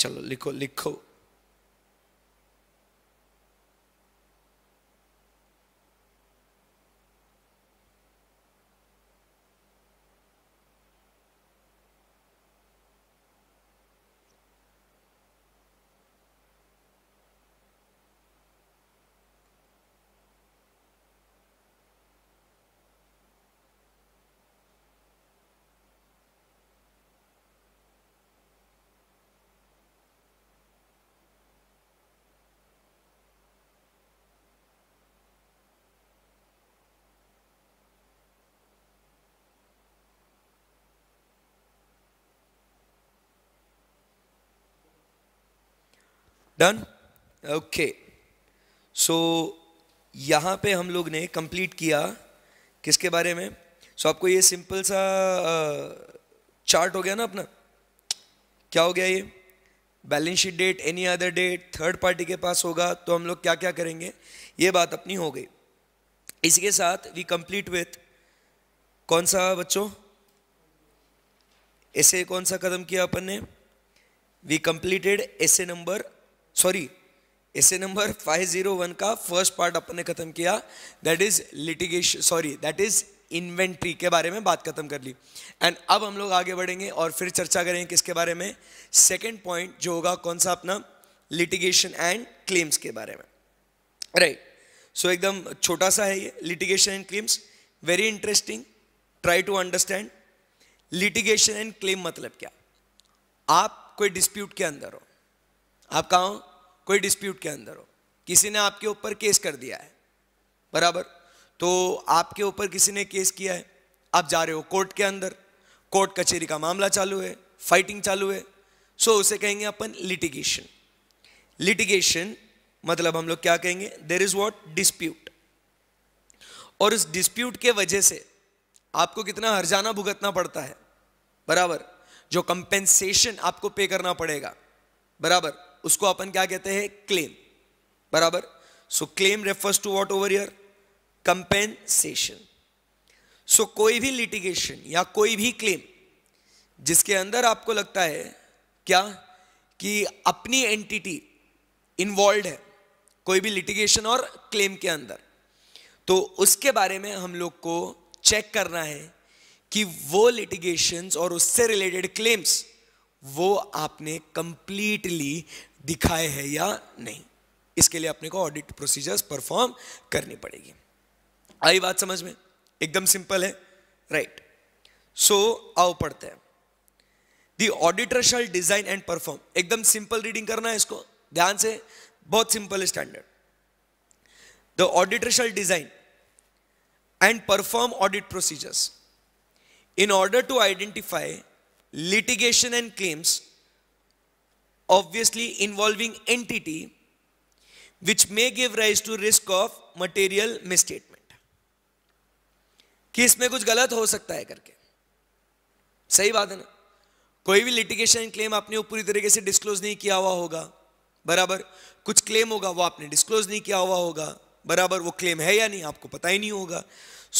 चलो लिखो लिखो डन ओके सो यहाँ पे हम लोग ने कंप्लीट किया किसके बारे में सो so, आपको ये सिंपल सा चार्ट हो गया ना अपना क्या हो गया ये balance sheet date any other date third party के पास होगा तो हम लोग क्या क्या करेंगे ये बात अपनी हो गई इसी के साथ वी कंप्लीट विथ कौन सा बच्चों ऐसे कौन सा कदम किया अपन ने we completed SA number sorry SA number 501 का फर्स्ट पार्ट अपने खत्म किया that is litigation sorry that is inventory के बारे में बात खत्म कर ली एंड अब हम लोग आगे बढ़ेंगे और फिर चर्चा करेंगे किसके बारे में सेकेंड पॉइंट जो होगा कौन सा अपना लिटिगेशन एंड क्लेम्स के बारे में राइट right. सो so, एकदम छोटा सा है ये litigation and claims very interesting try to understand litigation and claim मतलब क्या आप कोई डिस्प्यूट के अंदर हो आप कहा हो कोई डिस्प्यूट के अंदर हो किसी ने आपके ऊपर केस कर दिया है बराबर तो आपके ऊपर किसी ने केस किया है आप जा रहे हो कोर्ट के अंदर कोर्ट कचेरी का मामला चालू है फाइटिंग चालू है सो उसे कहेंगे अपन लिटिगेशन लिटिगेशन मतलब हम लोग क्या कहेंगे देर इज वॉट डिस्प्यूट और उस डिस्प्यूट के वजह से आपको कितना हरजाना भुगतना पड़ता है बराबर जो कंपेंसेशन आपको पे करना पड़ेगा बराबर उसको अपन क्या कहते हैं क्लेम बराबर so claim refers to what over your compensation so कोई भी लिटिगेशन या कोई भी क्लेम जिसके अंदर आपको लगता है क्या कि अपनी एंटिटी इन्वॉल्व है कोई भी लिटिगेशन और क्लेम के अंदर तो उसके बारे में हम लोग को चेक करना है कि वो लिटिगेशंस और उससे रिलेटेड क्लेम्स वो आपने कंप्लीटली दिखाए है या नहीं इसके लिए अपने को ऑडिट प्रोसीजर्स परफॉर्म करनी पड़ेगी आई बात समझ में एकदम सिंपल है राइट सो आओ पढ़ते हैं the auditor shall design and perform एकदम सिंपल रीडिंग करना है इसको ध्यान से बहुत simple standard the auditor shall design and perform audit procedures in order to identify litigation and claims obviously involving entity which may give rise to risk of material misstatement कि इसमें कुछ गलत हो सकता है करके सही बात है ना कोई भी लिटिगेशन क्लेम आपने वो पूरी तरीके से डिस्क्लोज नहीं किया हुआ होगा बराबर कुछ क्लेम होगा वो आपने डिस्क्लोज नहीं किया हुआ होगा बराबर वो क्लेम है या नहीं आपको पता ही नहीं होगा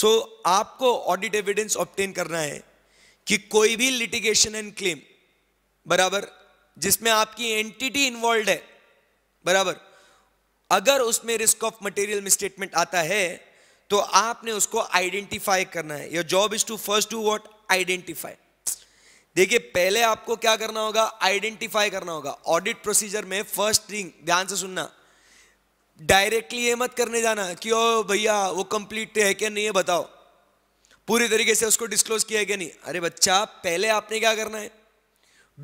सो so, आपको ऑडिट एविडेंस ऑप्टेन करना है कि कोई भी लिटिगेशन एंड क्लेम बराबर जिसमें आपकी एंटिटी इन्वॉल्व है बराबर अगर उसमें रिस्क ऑफ मटेरियल मिसस्टेटमेंट आता है तो आपने उसको आइडेंटिफाई करना है your job is to first to what identify देखिए पहले आपको क्या करना होगा आइडेंटिफाई करना होगा ऑडिट प्रोसीजर में फर्स्ट थिंग ध्यान से सुनना डायरेक्टली ये मत करने जाना कि ओ भैया वो कंप्लीट है क्या नहीं है बताओ पूरी तरीके से उसको डिस्क्लोज किया है क्या नहीं अरे बच्चा पहले आपने क्या करना है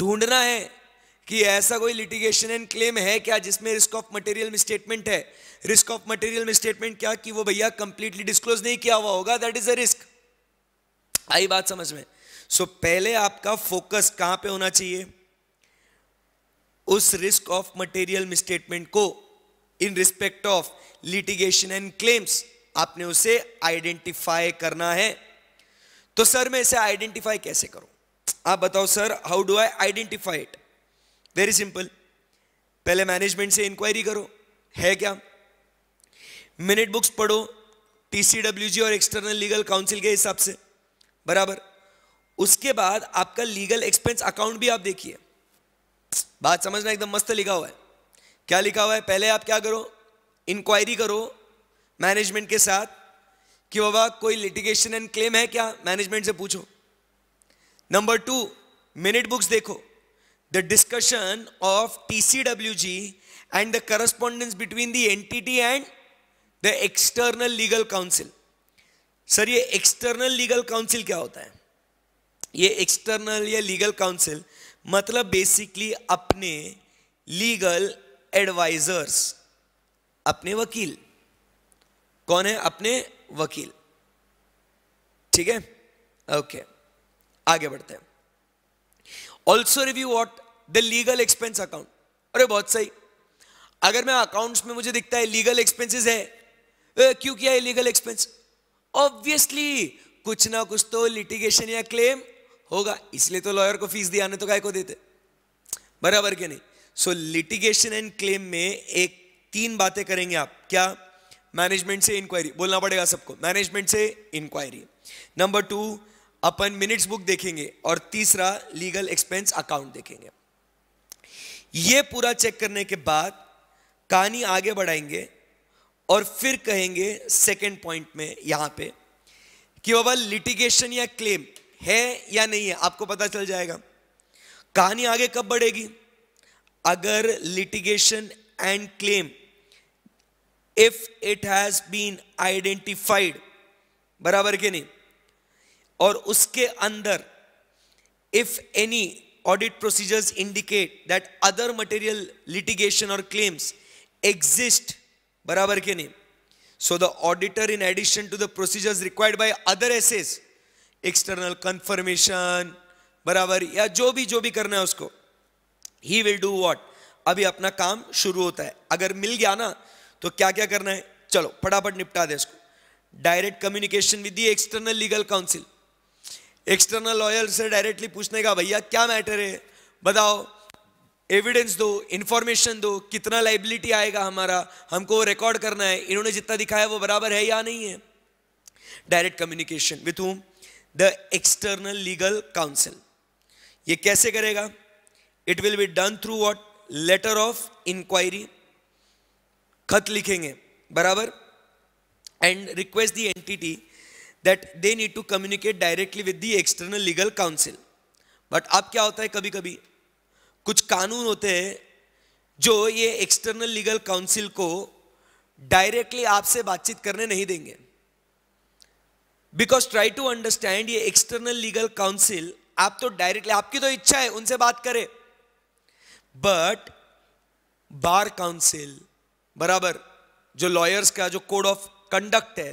ढूंढना है कि ऐसा कोई लिटिगेशन एंड क्लेम है क्या जिसमें रिस्क ऑफ मटेरियल स्टेटमेंट है रिस्क ऑफ मटेरियल स्टेटमेंट क्या कि वो भैया कंप्लीटली डिस्क्लोज नहीं किया हुआ होगा दैट इज अ रिस्क आई बात समझ में सो so, पहले आपका फोकस कहां पे होना चाहिए उस रिस्क ऑफ मटेरियल मिसस्टेटमेंट को in respect of litigation and claims आपने उसे आइडेंटिफाई करना है तो सर मैं इसे आइडेंटिफाई कैसे करूं आप बताओ sir how do I identify it very simple पहले मैनेजमेंट से इंक्वायरी करो है क्या मिनट बुक्स पढ़ो टीसीडब्ल्यूजी और एक्सटर्नल लीगल काउंसिल के हिसाब से बराबर उसके बाद आपका लीगल एक्सपेंस अकाउंट भी आप देखिए बात समझना एकदम मस्त लिखा हुआ है क्या लिखा हुआ है पहले आप क्या करो इंक्वायरी करो मैनेजमेंट के साथ कि बाबा कोई लिटिगेशन एंड क्लेम है क्या मैनेजमेंट से पूछो नंबर टू मिनट बुक्स देखो the discussion of TCWG and the correspondence between the entity and the external legal counsel. Sir ये एक्सटर्नल लीगल काउंसिल क्या होता है ये एक्सटर्नल या लीगल काउंसिल मतलब बेसिकली अपने लीगल एडवाइजर्स अपने वकील कौन है अपने वकील ठीक है ओके आगे बढ़ते हैं also review what the legal expense account अरे बहुत सही अगर मैं अकाउंट्स में मुझे दिखता है लीगल एक्सपेंसेस है ए, क्यों किया है लीगल एक्सपेंस ऑब्वियसली कुछ ना कुछ तो लिटिगेशन या क्लेम होगा इसलिए तो लॉयर को फीस दिया तो काय को देते बराबर के नहीं सो लिटिगेशन एंड क्लेम में एक तीन बातें करेंगे आप क्या मैनेजमेंट से इंक्वायरी बोलना पड़ेगा सबको मैनेजमेंट से इंक्वायरी नंबर टू अपन मिनट्स बुक देखेंगे और तीसरा लीगल एक्सपेंस अकाउंट देखेंगे ये पूरा चेक करने के बाद कहानी आगे बढ़ाएंगे और फिर कहेंगे सेकंड पॉइंट में यहां पे कि बाबा लिटिगेशन या क्लेम है या नहीं है आपको पता चल जाएगा कहानी आगे कब बढ़ेगी अगर litigation and claim if it has been identified बराबर के नहीं और उसके अंदर if any audit procedures indicate that other material litigation और क्लेम्स एग्जिस्ट बराबर के नहीं so the auditor in addition to the procedures required by other SAs external confirmation बराबर या जो भी जो भी करना है उसको ही विल डू वॉट अभी अपना काम शुरू होता है अगर मिल गया ना तो क्या क्या करना है चलो फटाफट निपटा दे इसको direct communication with the external legal counsel external lawyer से डायरेक्टली पूछने का भैया क्या मैटर है बताओ एविडेंस दो इन्फॉर्मेशन दो कितना लाइबिलिटी आएगा हमारा हमको रिकॉर्ड करना है इन्होंने जितना दिखाया वो बराबर है या नहीं है direct communication with whom the external legal counsel ये कैसे करेगा it will be done through what letter of inquiry खत लिखेंगे बराबर and request the entity that they need to communicate directly with the external legal counsel. But अब क्या होता है कभी कभी कुछ कानून होते हैं जो ये एक्सटर्नल लीगल काउंसिल को डायरेक्टली आपसे बातचीत करने नहीं देंगे बिकॉज ट्राई टू अंडरस्टैंड ये एक्सटर्नल लीगल काउंसिल आप तो डायरेक्टली आपकी तो इच्छा है उनसे बात करें बट बार काउंसिल बराबर जो लॉयर्स का जो कोड ऑफ कंडक्ट है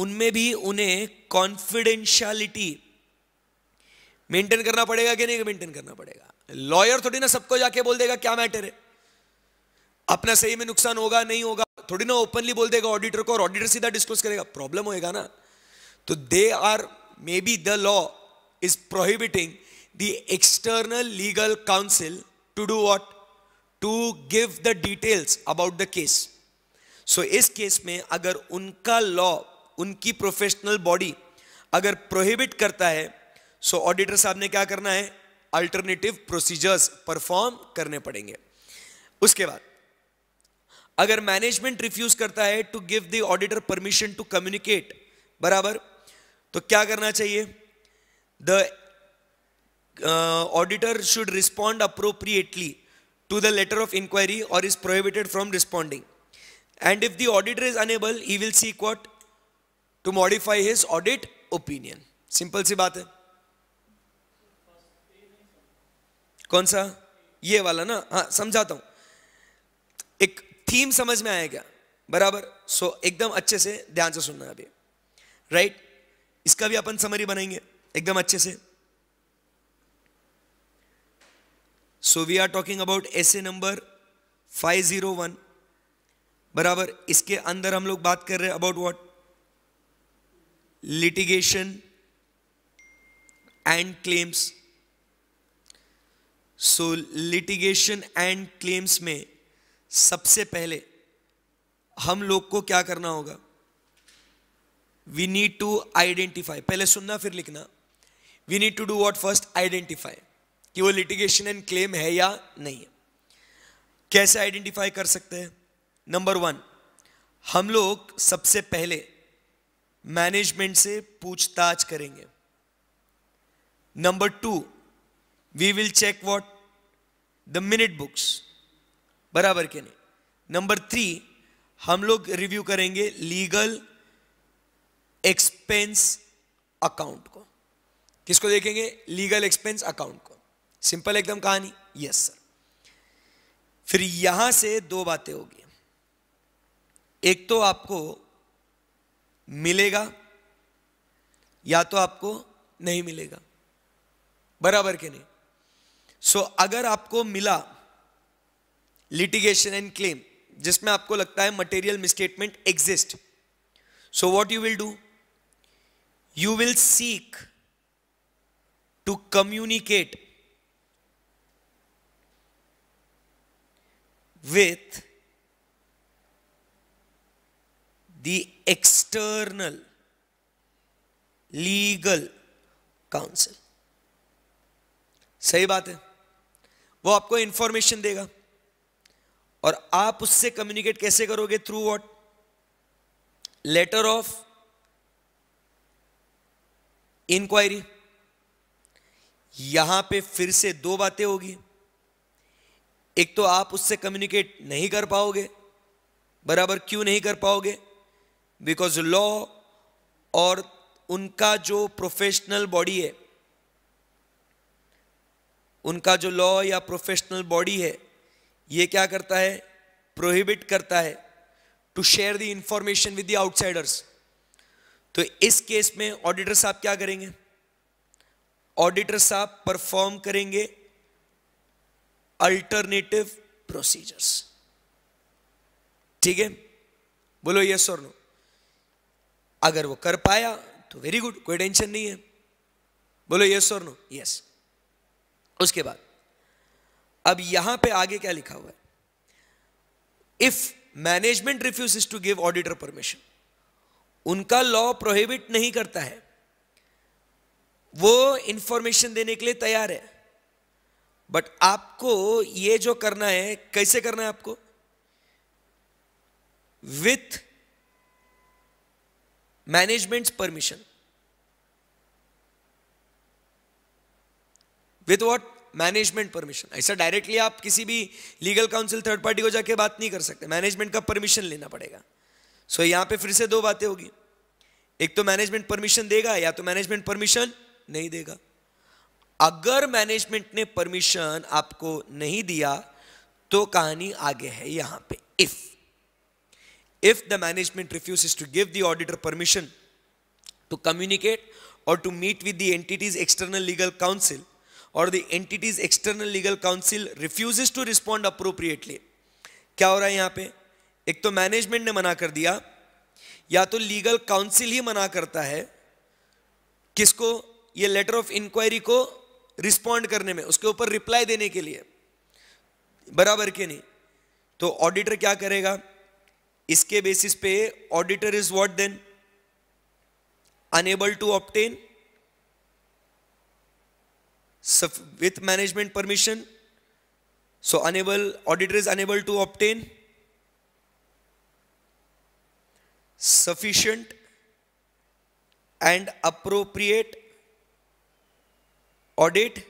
उनमें भी उन्हें कॉन्फिडेंशियलिटी मेंटेन करना पड़ेगा कि नहीं मेंटेन करना पड़ेगा लॉयर थोड़ी ना सबको जाके बोल देगा क्या मैटर है अपना सही में नुकसान होगा नहीं होगा थोड़ी ना ओपनली बोल देगा ऑडिटर को और ऑडिटर सीधा डिस्क्लोज करेगा प्रॉब्लम होएगा ना तो they are maybe the law is prohibiting the external legal counsel to do what to give the details about the case so इस केस में अगर उनका लॉ उनकी प्रोफेशनल बॉडी अगर प्रोहिबिट करता है सो ऑडिटर साहब ने क्या करना है अल्टरनेटिव प्रोसीजर्स परफॉर्म करने पड़ेंगे उसके बाद अगर मैनेजमेंट रिफ्यूज करता है to give the auditor permission to communicate बराबर तो क्या करना चाहिए the auditor should respond appropriately to the letter of inquiry और is prohibited from responding and if the auditor is unable ही will see what to modify his audit opinion simple सी बात है कौन सा ये वाला ना हाँ समझाता हूं एक थीम समझ में आया क्या बराबर सो so, एकदम अच्छे से ध्यान से सुनना अभी राइट right? इसका भी अपन समरी बनाएंगे एकदम अच्छे से so we are talking about S A number 501 बराबर इसके अंदर हम लोग बात कर रहे हैं about what litigation and claims so litigation and claims में सबसे पहले हम लोग को क्या करना होगा वी नीड टू आइडेंटिफाई पहले सुनना फिर लिखना we need to do what first identify कि वो लिटिगेशन एंड क्लेम है या नहीं है कैसे आइडेंटिफाई कर सकते हैं नंबर वन हम लोग सबसे पहले मैनेजमेंट से पूछताछ करेंगे number two we will check what the minute books बराबर के नहीं नंबर थ्री हम लोग रिव्यू करेंगे लीगल एक्सपेंस अकाउंट को किसको देखेंगे लीगल एक्सपेंस अकाउंट को सिंपल एकदम कहानी यस सर फिर यहां से दो बातें होगी एक तो आपको मिलेगा या तो आपको नहीं मिलेगा बराबर के नहीं सो so, अगर आपको मिला लिटिगेशन एंड क्लेम जिसमें आपको लगता है material misstatement exist so what you will do you will seek to communicate with the external legal counsel सही बात है वो आपको इंफॉर्मेशन देगा और आप उससे कम्युनिकेट कैसे करोगे through what letter of inquiry यहां पे फिर से दो बातें होगी एक तो आप उससे कम्युनिकेट नहीं कर पाओगे बराबर क्यों नहीं कर पाओगे बिकॉज लॉ और उनका जो प्रोफेशनल बॉडी है उनका जो लॉ या प्रोफेशनल बॉडी है ये क्या करता है प्रोहिबिट करता है to share the information with the outsiders तो इस केस में ऑडिटर साहब क्या करेंगे ऑडिटर साहब परफॉर्म करेंगे अल्टरनेटिव प्रोसीजर्स ठीक है बोलो यस और नो अगर वो कर पाया तो वेरी गुड कोई टेंशन नहीं है बोलो यस और नो यस उसके बाद अब यहां पे आगे क्या लिखा हुआ है if management refuse to give auditor permission उनका लॉ प्रोहिबिट नहीं करता है वो इंफॉर्मेशन देने के लिए तैयार है बट आपको ये जो करना है कैसे करना है आपको with management permission with what management permission ऐसा डायरेक्टली आप किसी भी लीगल काउंसिल थर्ड पार्टी को जाके बात नहीं कर सकते मैनेजमेंट का परमिशन लेना पड़ेगा सो so, यहां पे फिर से दो बातें होगी एक तो मैनेजमेंट परमिशन देगा या तो मैनेजमेंट परमिशन नहीं देगा अगर मैनेजमेंट ने परमिशन आपको नहीं दिया तो कहानी आगे है यहां पे if if the management refuses to give the auditor permission to communicate or to meet with the entity's external legal counsel or the entity's external legal counsel refuses to respond appropriately kya ho raha hai yahan pe ek to management ne mana kar diya ya to legal counsel hi mana karta hai kisko ye letter of inquiry ko respond करने में उसके ऊपर reply देने के लिए बराबर के नहीं तो ऑडिटर क्या करेगा इसके बेसिस पे auditor is what then unable to obtain with management permission so unable auditor is unable to obtain sufficient and appropriate audit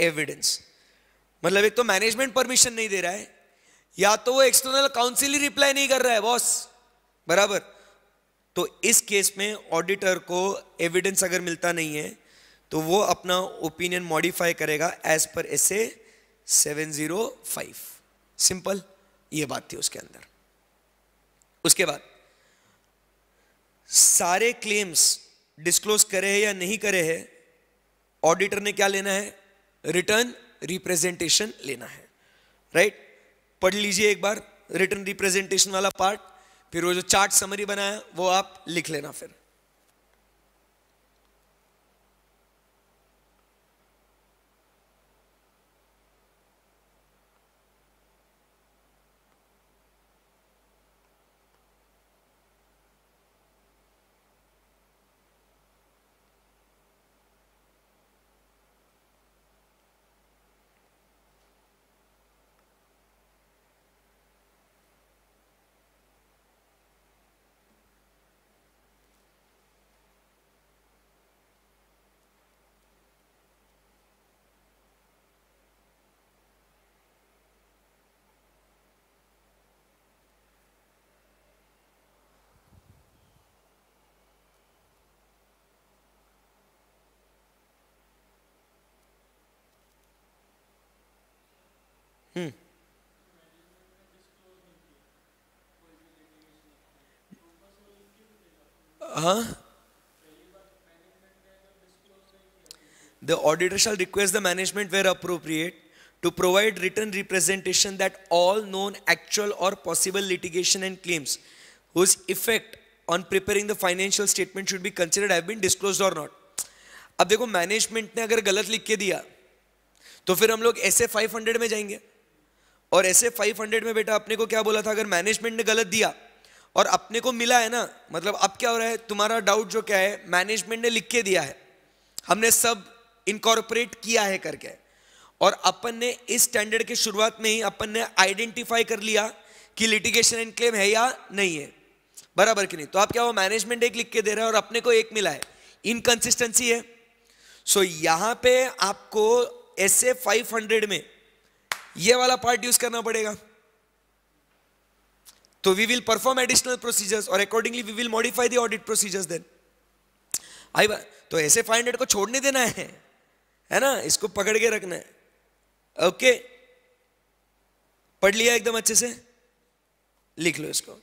evidence मतलब एक तो मैनेजमेंट परमिशन नहीं दे रहा है या तो वो एक्सटर्नल काउंसिल ही रिप्लाई नहीं कर रहा है बॉस बराबर तो इस केस में ऑडिटर को एविडेंस अगर मिलता नहीं है तो वो अपना ओपिनियन मॉडिफाई करेगा as per S A seven zero five simple ये बात थी उसके अंदर उसके बाद सारे क्लेम्स डिस्क्लोज करे है या नहीं करे है ऑडिटर ने क्या लेना है रिटर्न रिप्रेजेंटेशन लेना है राइट right? पढ़ लीजिए एक बार रिटर्न रिप्रेजेंटेशन वाला पार्ट फिर वो जो चार्ट समरी बनाया वो आप लिख लेना फिर हाँ The auditor shall request the management where appropriate to provide written representation that all known actual or possible litigation and claims whose effect on preparing the financial statement should be considered have been disclosed or not. अब देखो management ने अगर गलत लिख के दिया तो फिर हम लोग ऐसे 500 में जाएंगे और ऐसे 500 में बेटा अपने को क्या बोला था अगर मैनेजमेंट ने गलत दिया और अपने को मिला है ना मतलब अब क्या हो रहा है तुम्हारा डाउट जो क्या है मैनेजमेंट ने लिख के दिया है हमने सब इनकॉर्पोरेट किया है करके और अपन ने इस स्टैंडर्ड के शुरुआत में ही अपन ने आइडेंटिफाई कर लिया कि लिटिगेशन एंड क्लेम है या नहीं है बराबर कि नहीं तो आप क्या हो मैनेजमेंट एक लिख के दे रहे हैं और अपने को एक मिला है इनकन्सिस्टेंसी है सो so, यहां पे आपको एस ए में ये वाला पार्ट यूज करना पड़ेगा तो we will perform additional procedures और accordingly we will modify the audit procedures then आई बात तो ऐसे फाइव हंड्रेड को छोड़ने देना है है ना इसको पकड़ के रखना है ओके okay. पढ़ लिया एकदम अच्छे से लिख लो इसको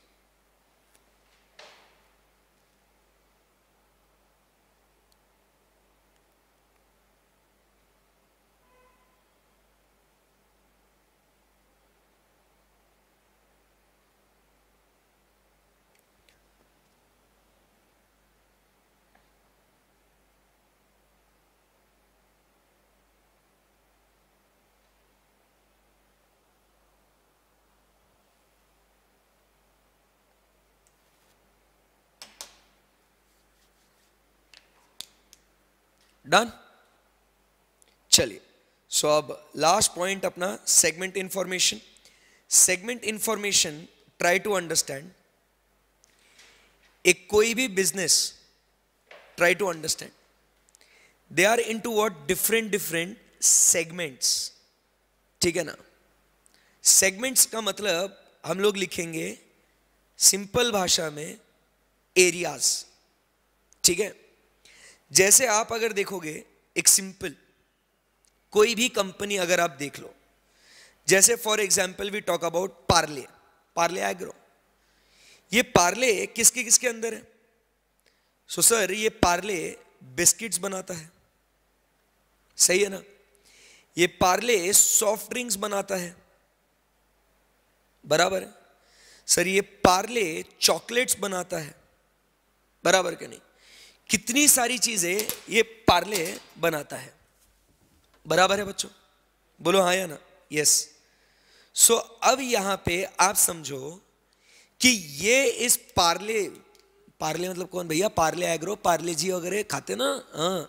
डन चलिए सो अब लास्ट पॉइंट अपना segment information segment information try to understand एक कोई भी business try to understand they are into what different different segments ठीक है ना सेगमेंट्स का मतलब हम लोग लिखेंगे सिंपल भाषा में एरियाज ठीक है जैसे आप अगर देखोगे एक सिंपल कोई भी कंपनी अगर आप देख लो जैसे for example we talk about Parle Parle Agro ये पार्ले किसके किसके अंदर है सो so, सर ये पार्ले बिस्किट्स बनाता है सही है ना ये पार्ले सॉफ्ट ड्रिंक्स बनाता है बराबर है सर ये पार्ले चॉकलेट्स बनाता है बराबर के नहीं कितनी सारी चीजें ये पार्ले बनाता है बराबर है बच्चों बोलो हाँ या ना यस सो अब यहां पे आप समझो कि ये इस पार्ले पार्ले मतलब कौन भैया पार्ले एग्रो पार्ले जी वगैरह खाते ना हाँ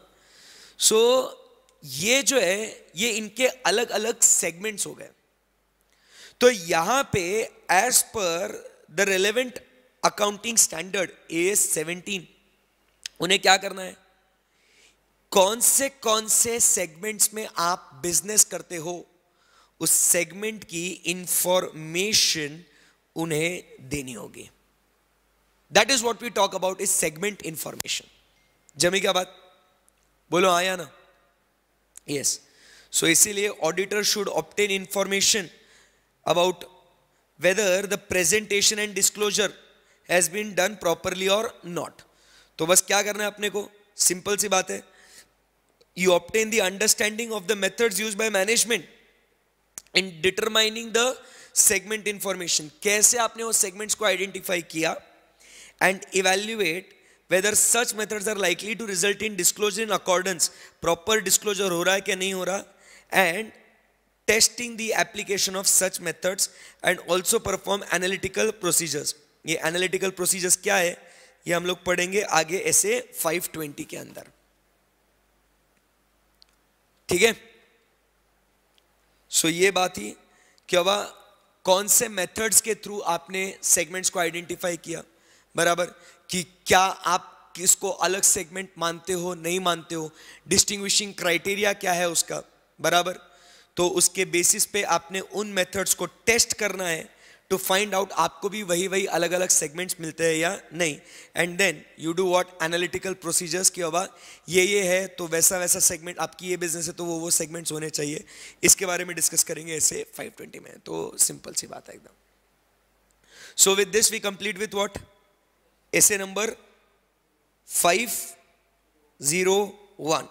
सो so, ये जो है ये इनके अलग अलग सेगमेंट्स हो गए तो यहां पे as per the relevant accounting standard A seventeen उन्हें क्या करना है कौन से कौन से सेगमेंट्स में आप बिजनेस करते हो उस सेगमेंट की इंफॉर्मेशन उन्हें देनी होगी that is what we talk about is segment information जमी क्या बात बोलो आया ना यस सो इसीलिए auditor should obtain information about whether the presentation and disclosure has been done properly और नॉट तो बस क्या करना है अपने को सिंपल सी बात है you obtain the understanding of the methods use by management in determining the segment information कैसे आपने वो सेगमेंट्स को आइडेंटिफाई किया and evaluate whether such methods are likely to result in disclosure in accordance proper disclosure हो रहा है क्या नहीं हो रहा and testing the application of such methods and also perform analytical procedures ये एनालिटिकल प्रोसीजर्स क्या है ये हम लोग पढ़ेंगे आगे ऐसे 520 के अंदर ठीक है सो ये बात ही क्या कौन से मेथड्स के थ्रू आपने सेगमेंट्स को आइडेंटिफाई किया बराबर कि क्या आप किसको अलग सेगमेंट मानते हो नहीं मानते हो डिस्टिंग्विशिंग क्राइटेरिया क्या है उसका बराबर तो उसके बेसिस पे आपने उन मेथड्स को टेस्ट करना है टू फाइंड आउट आपको भी वही वही अलग अलग सेगमेंट्स मिलते हैं या नहीं and then you do what analytical procedures की अब ये ये है तो वैसा वैसा सेगमेंट आपकी ये बिजनेस है तो वो वो सेगमेंट्स होने चाहिए इसके बारे में डिस्कस करेंगे ऐसे 520 में तो सिंपल सी बात है एकदम so with this we complete with what SA number five zero one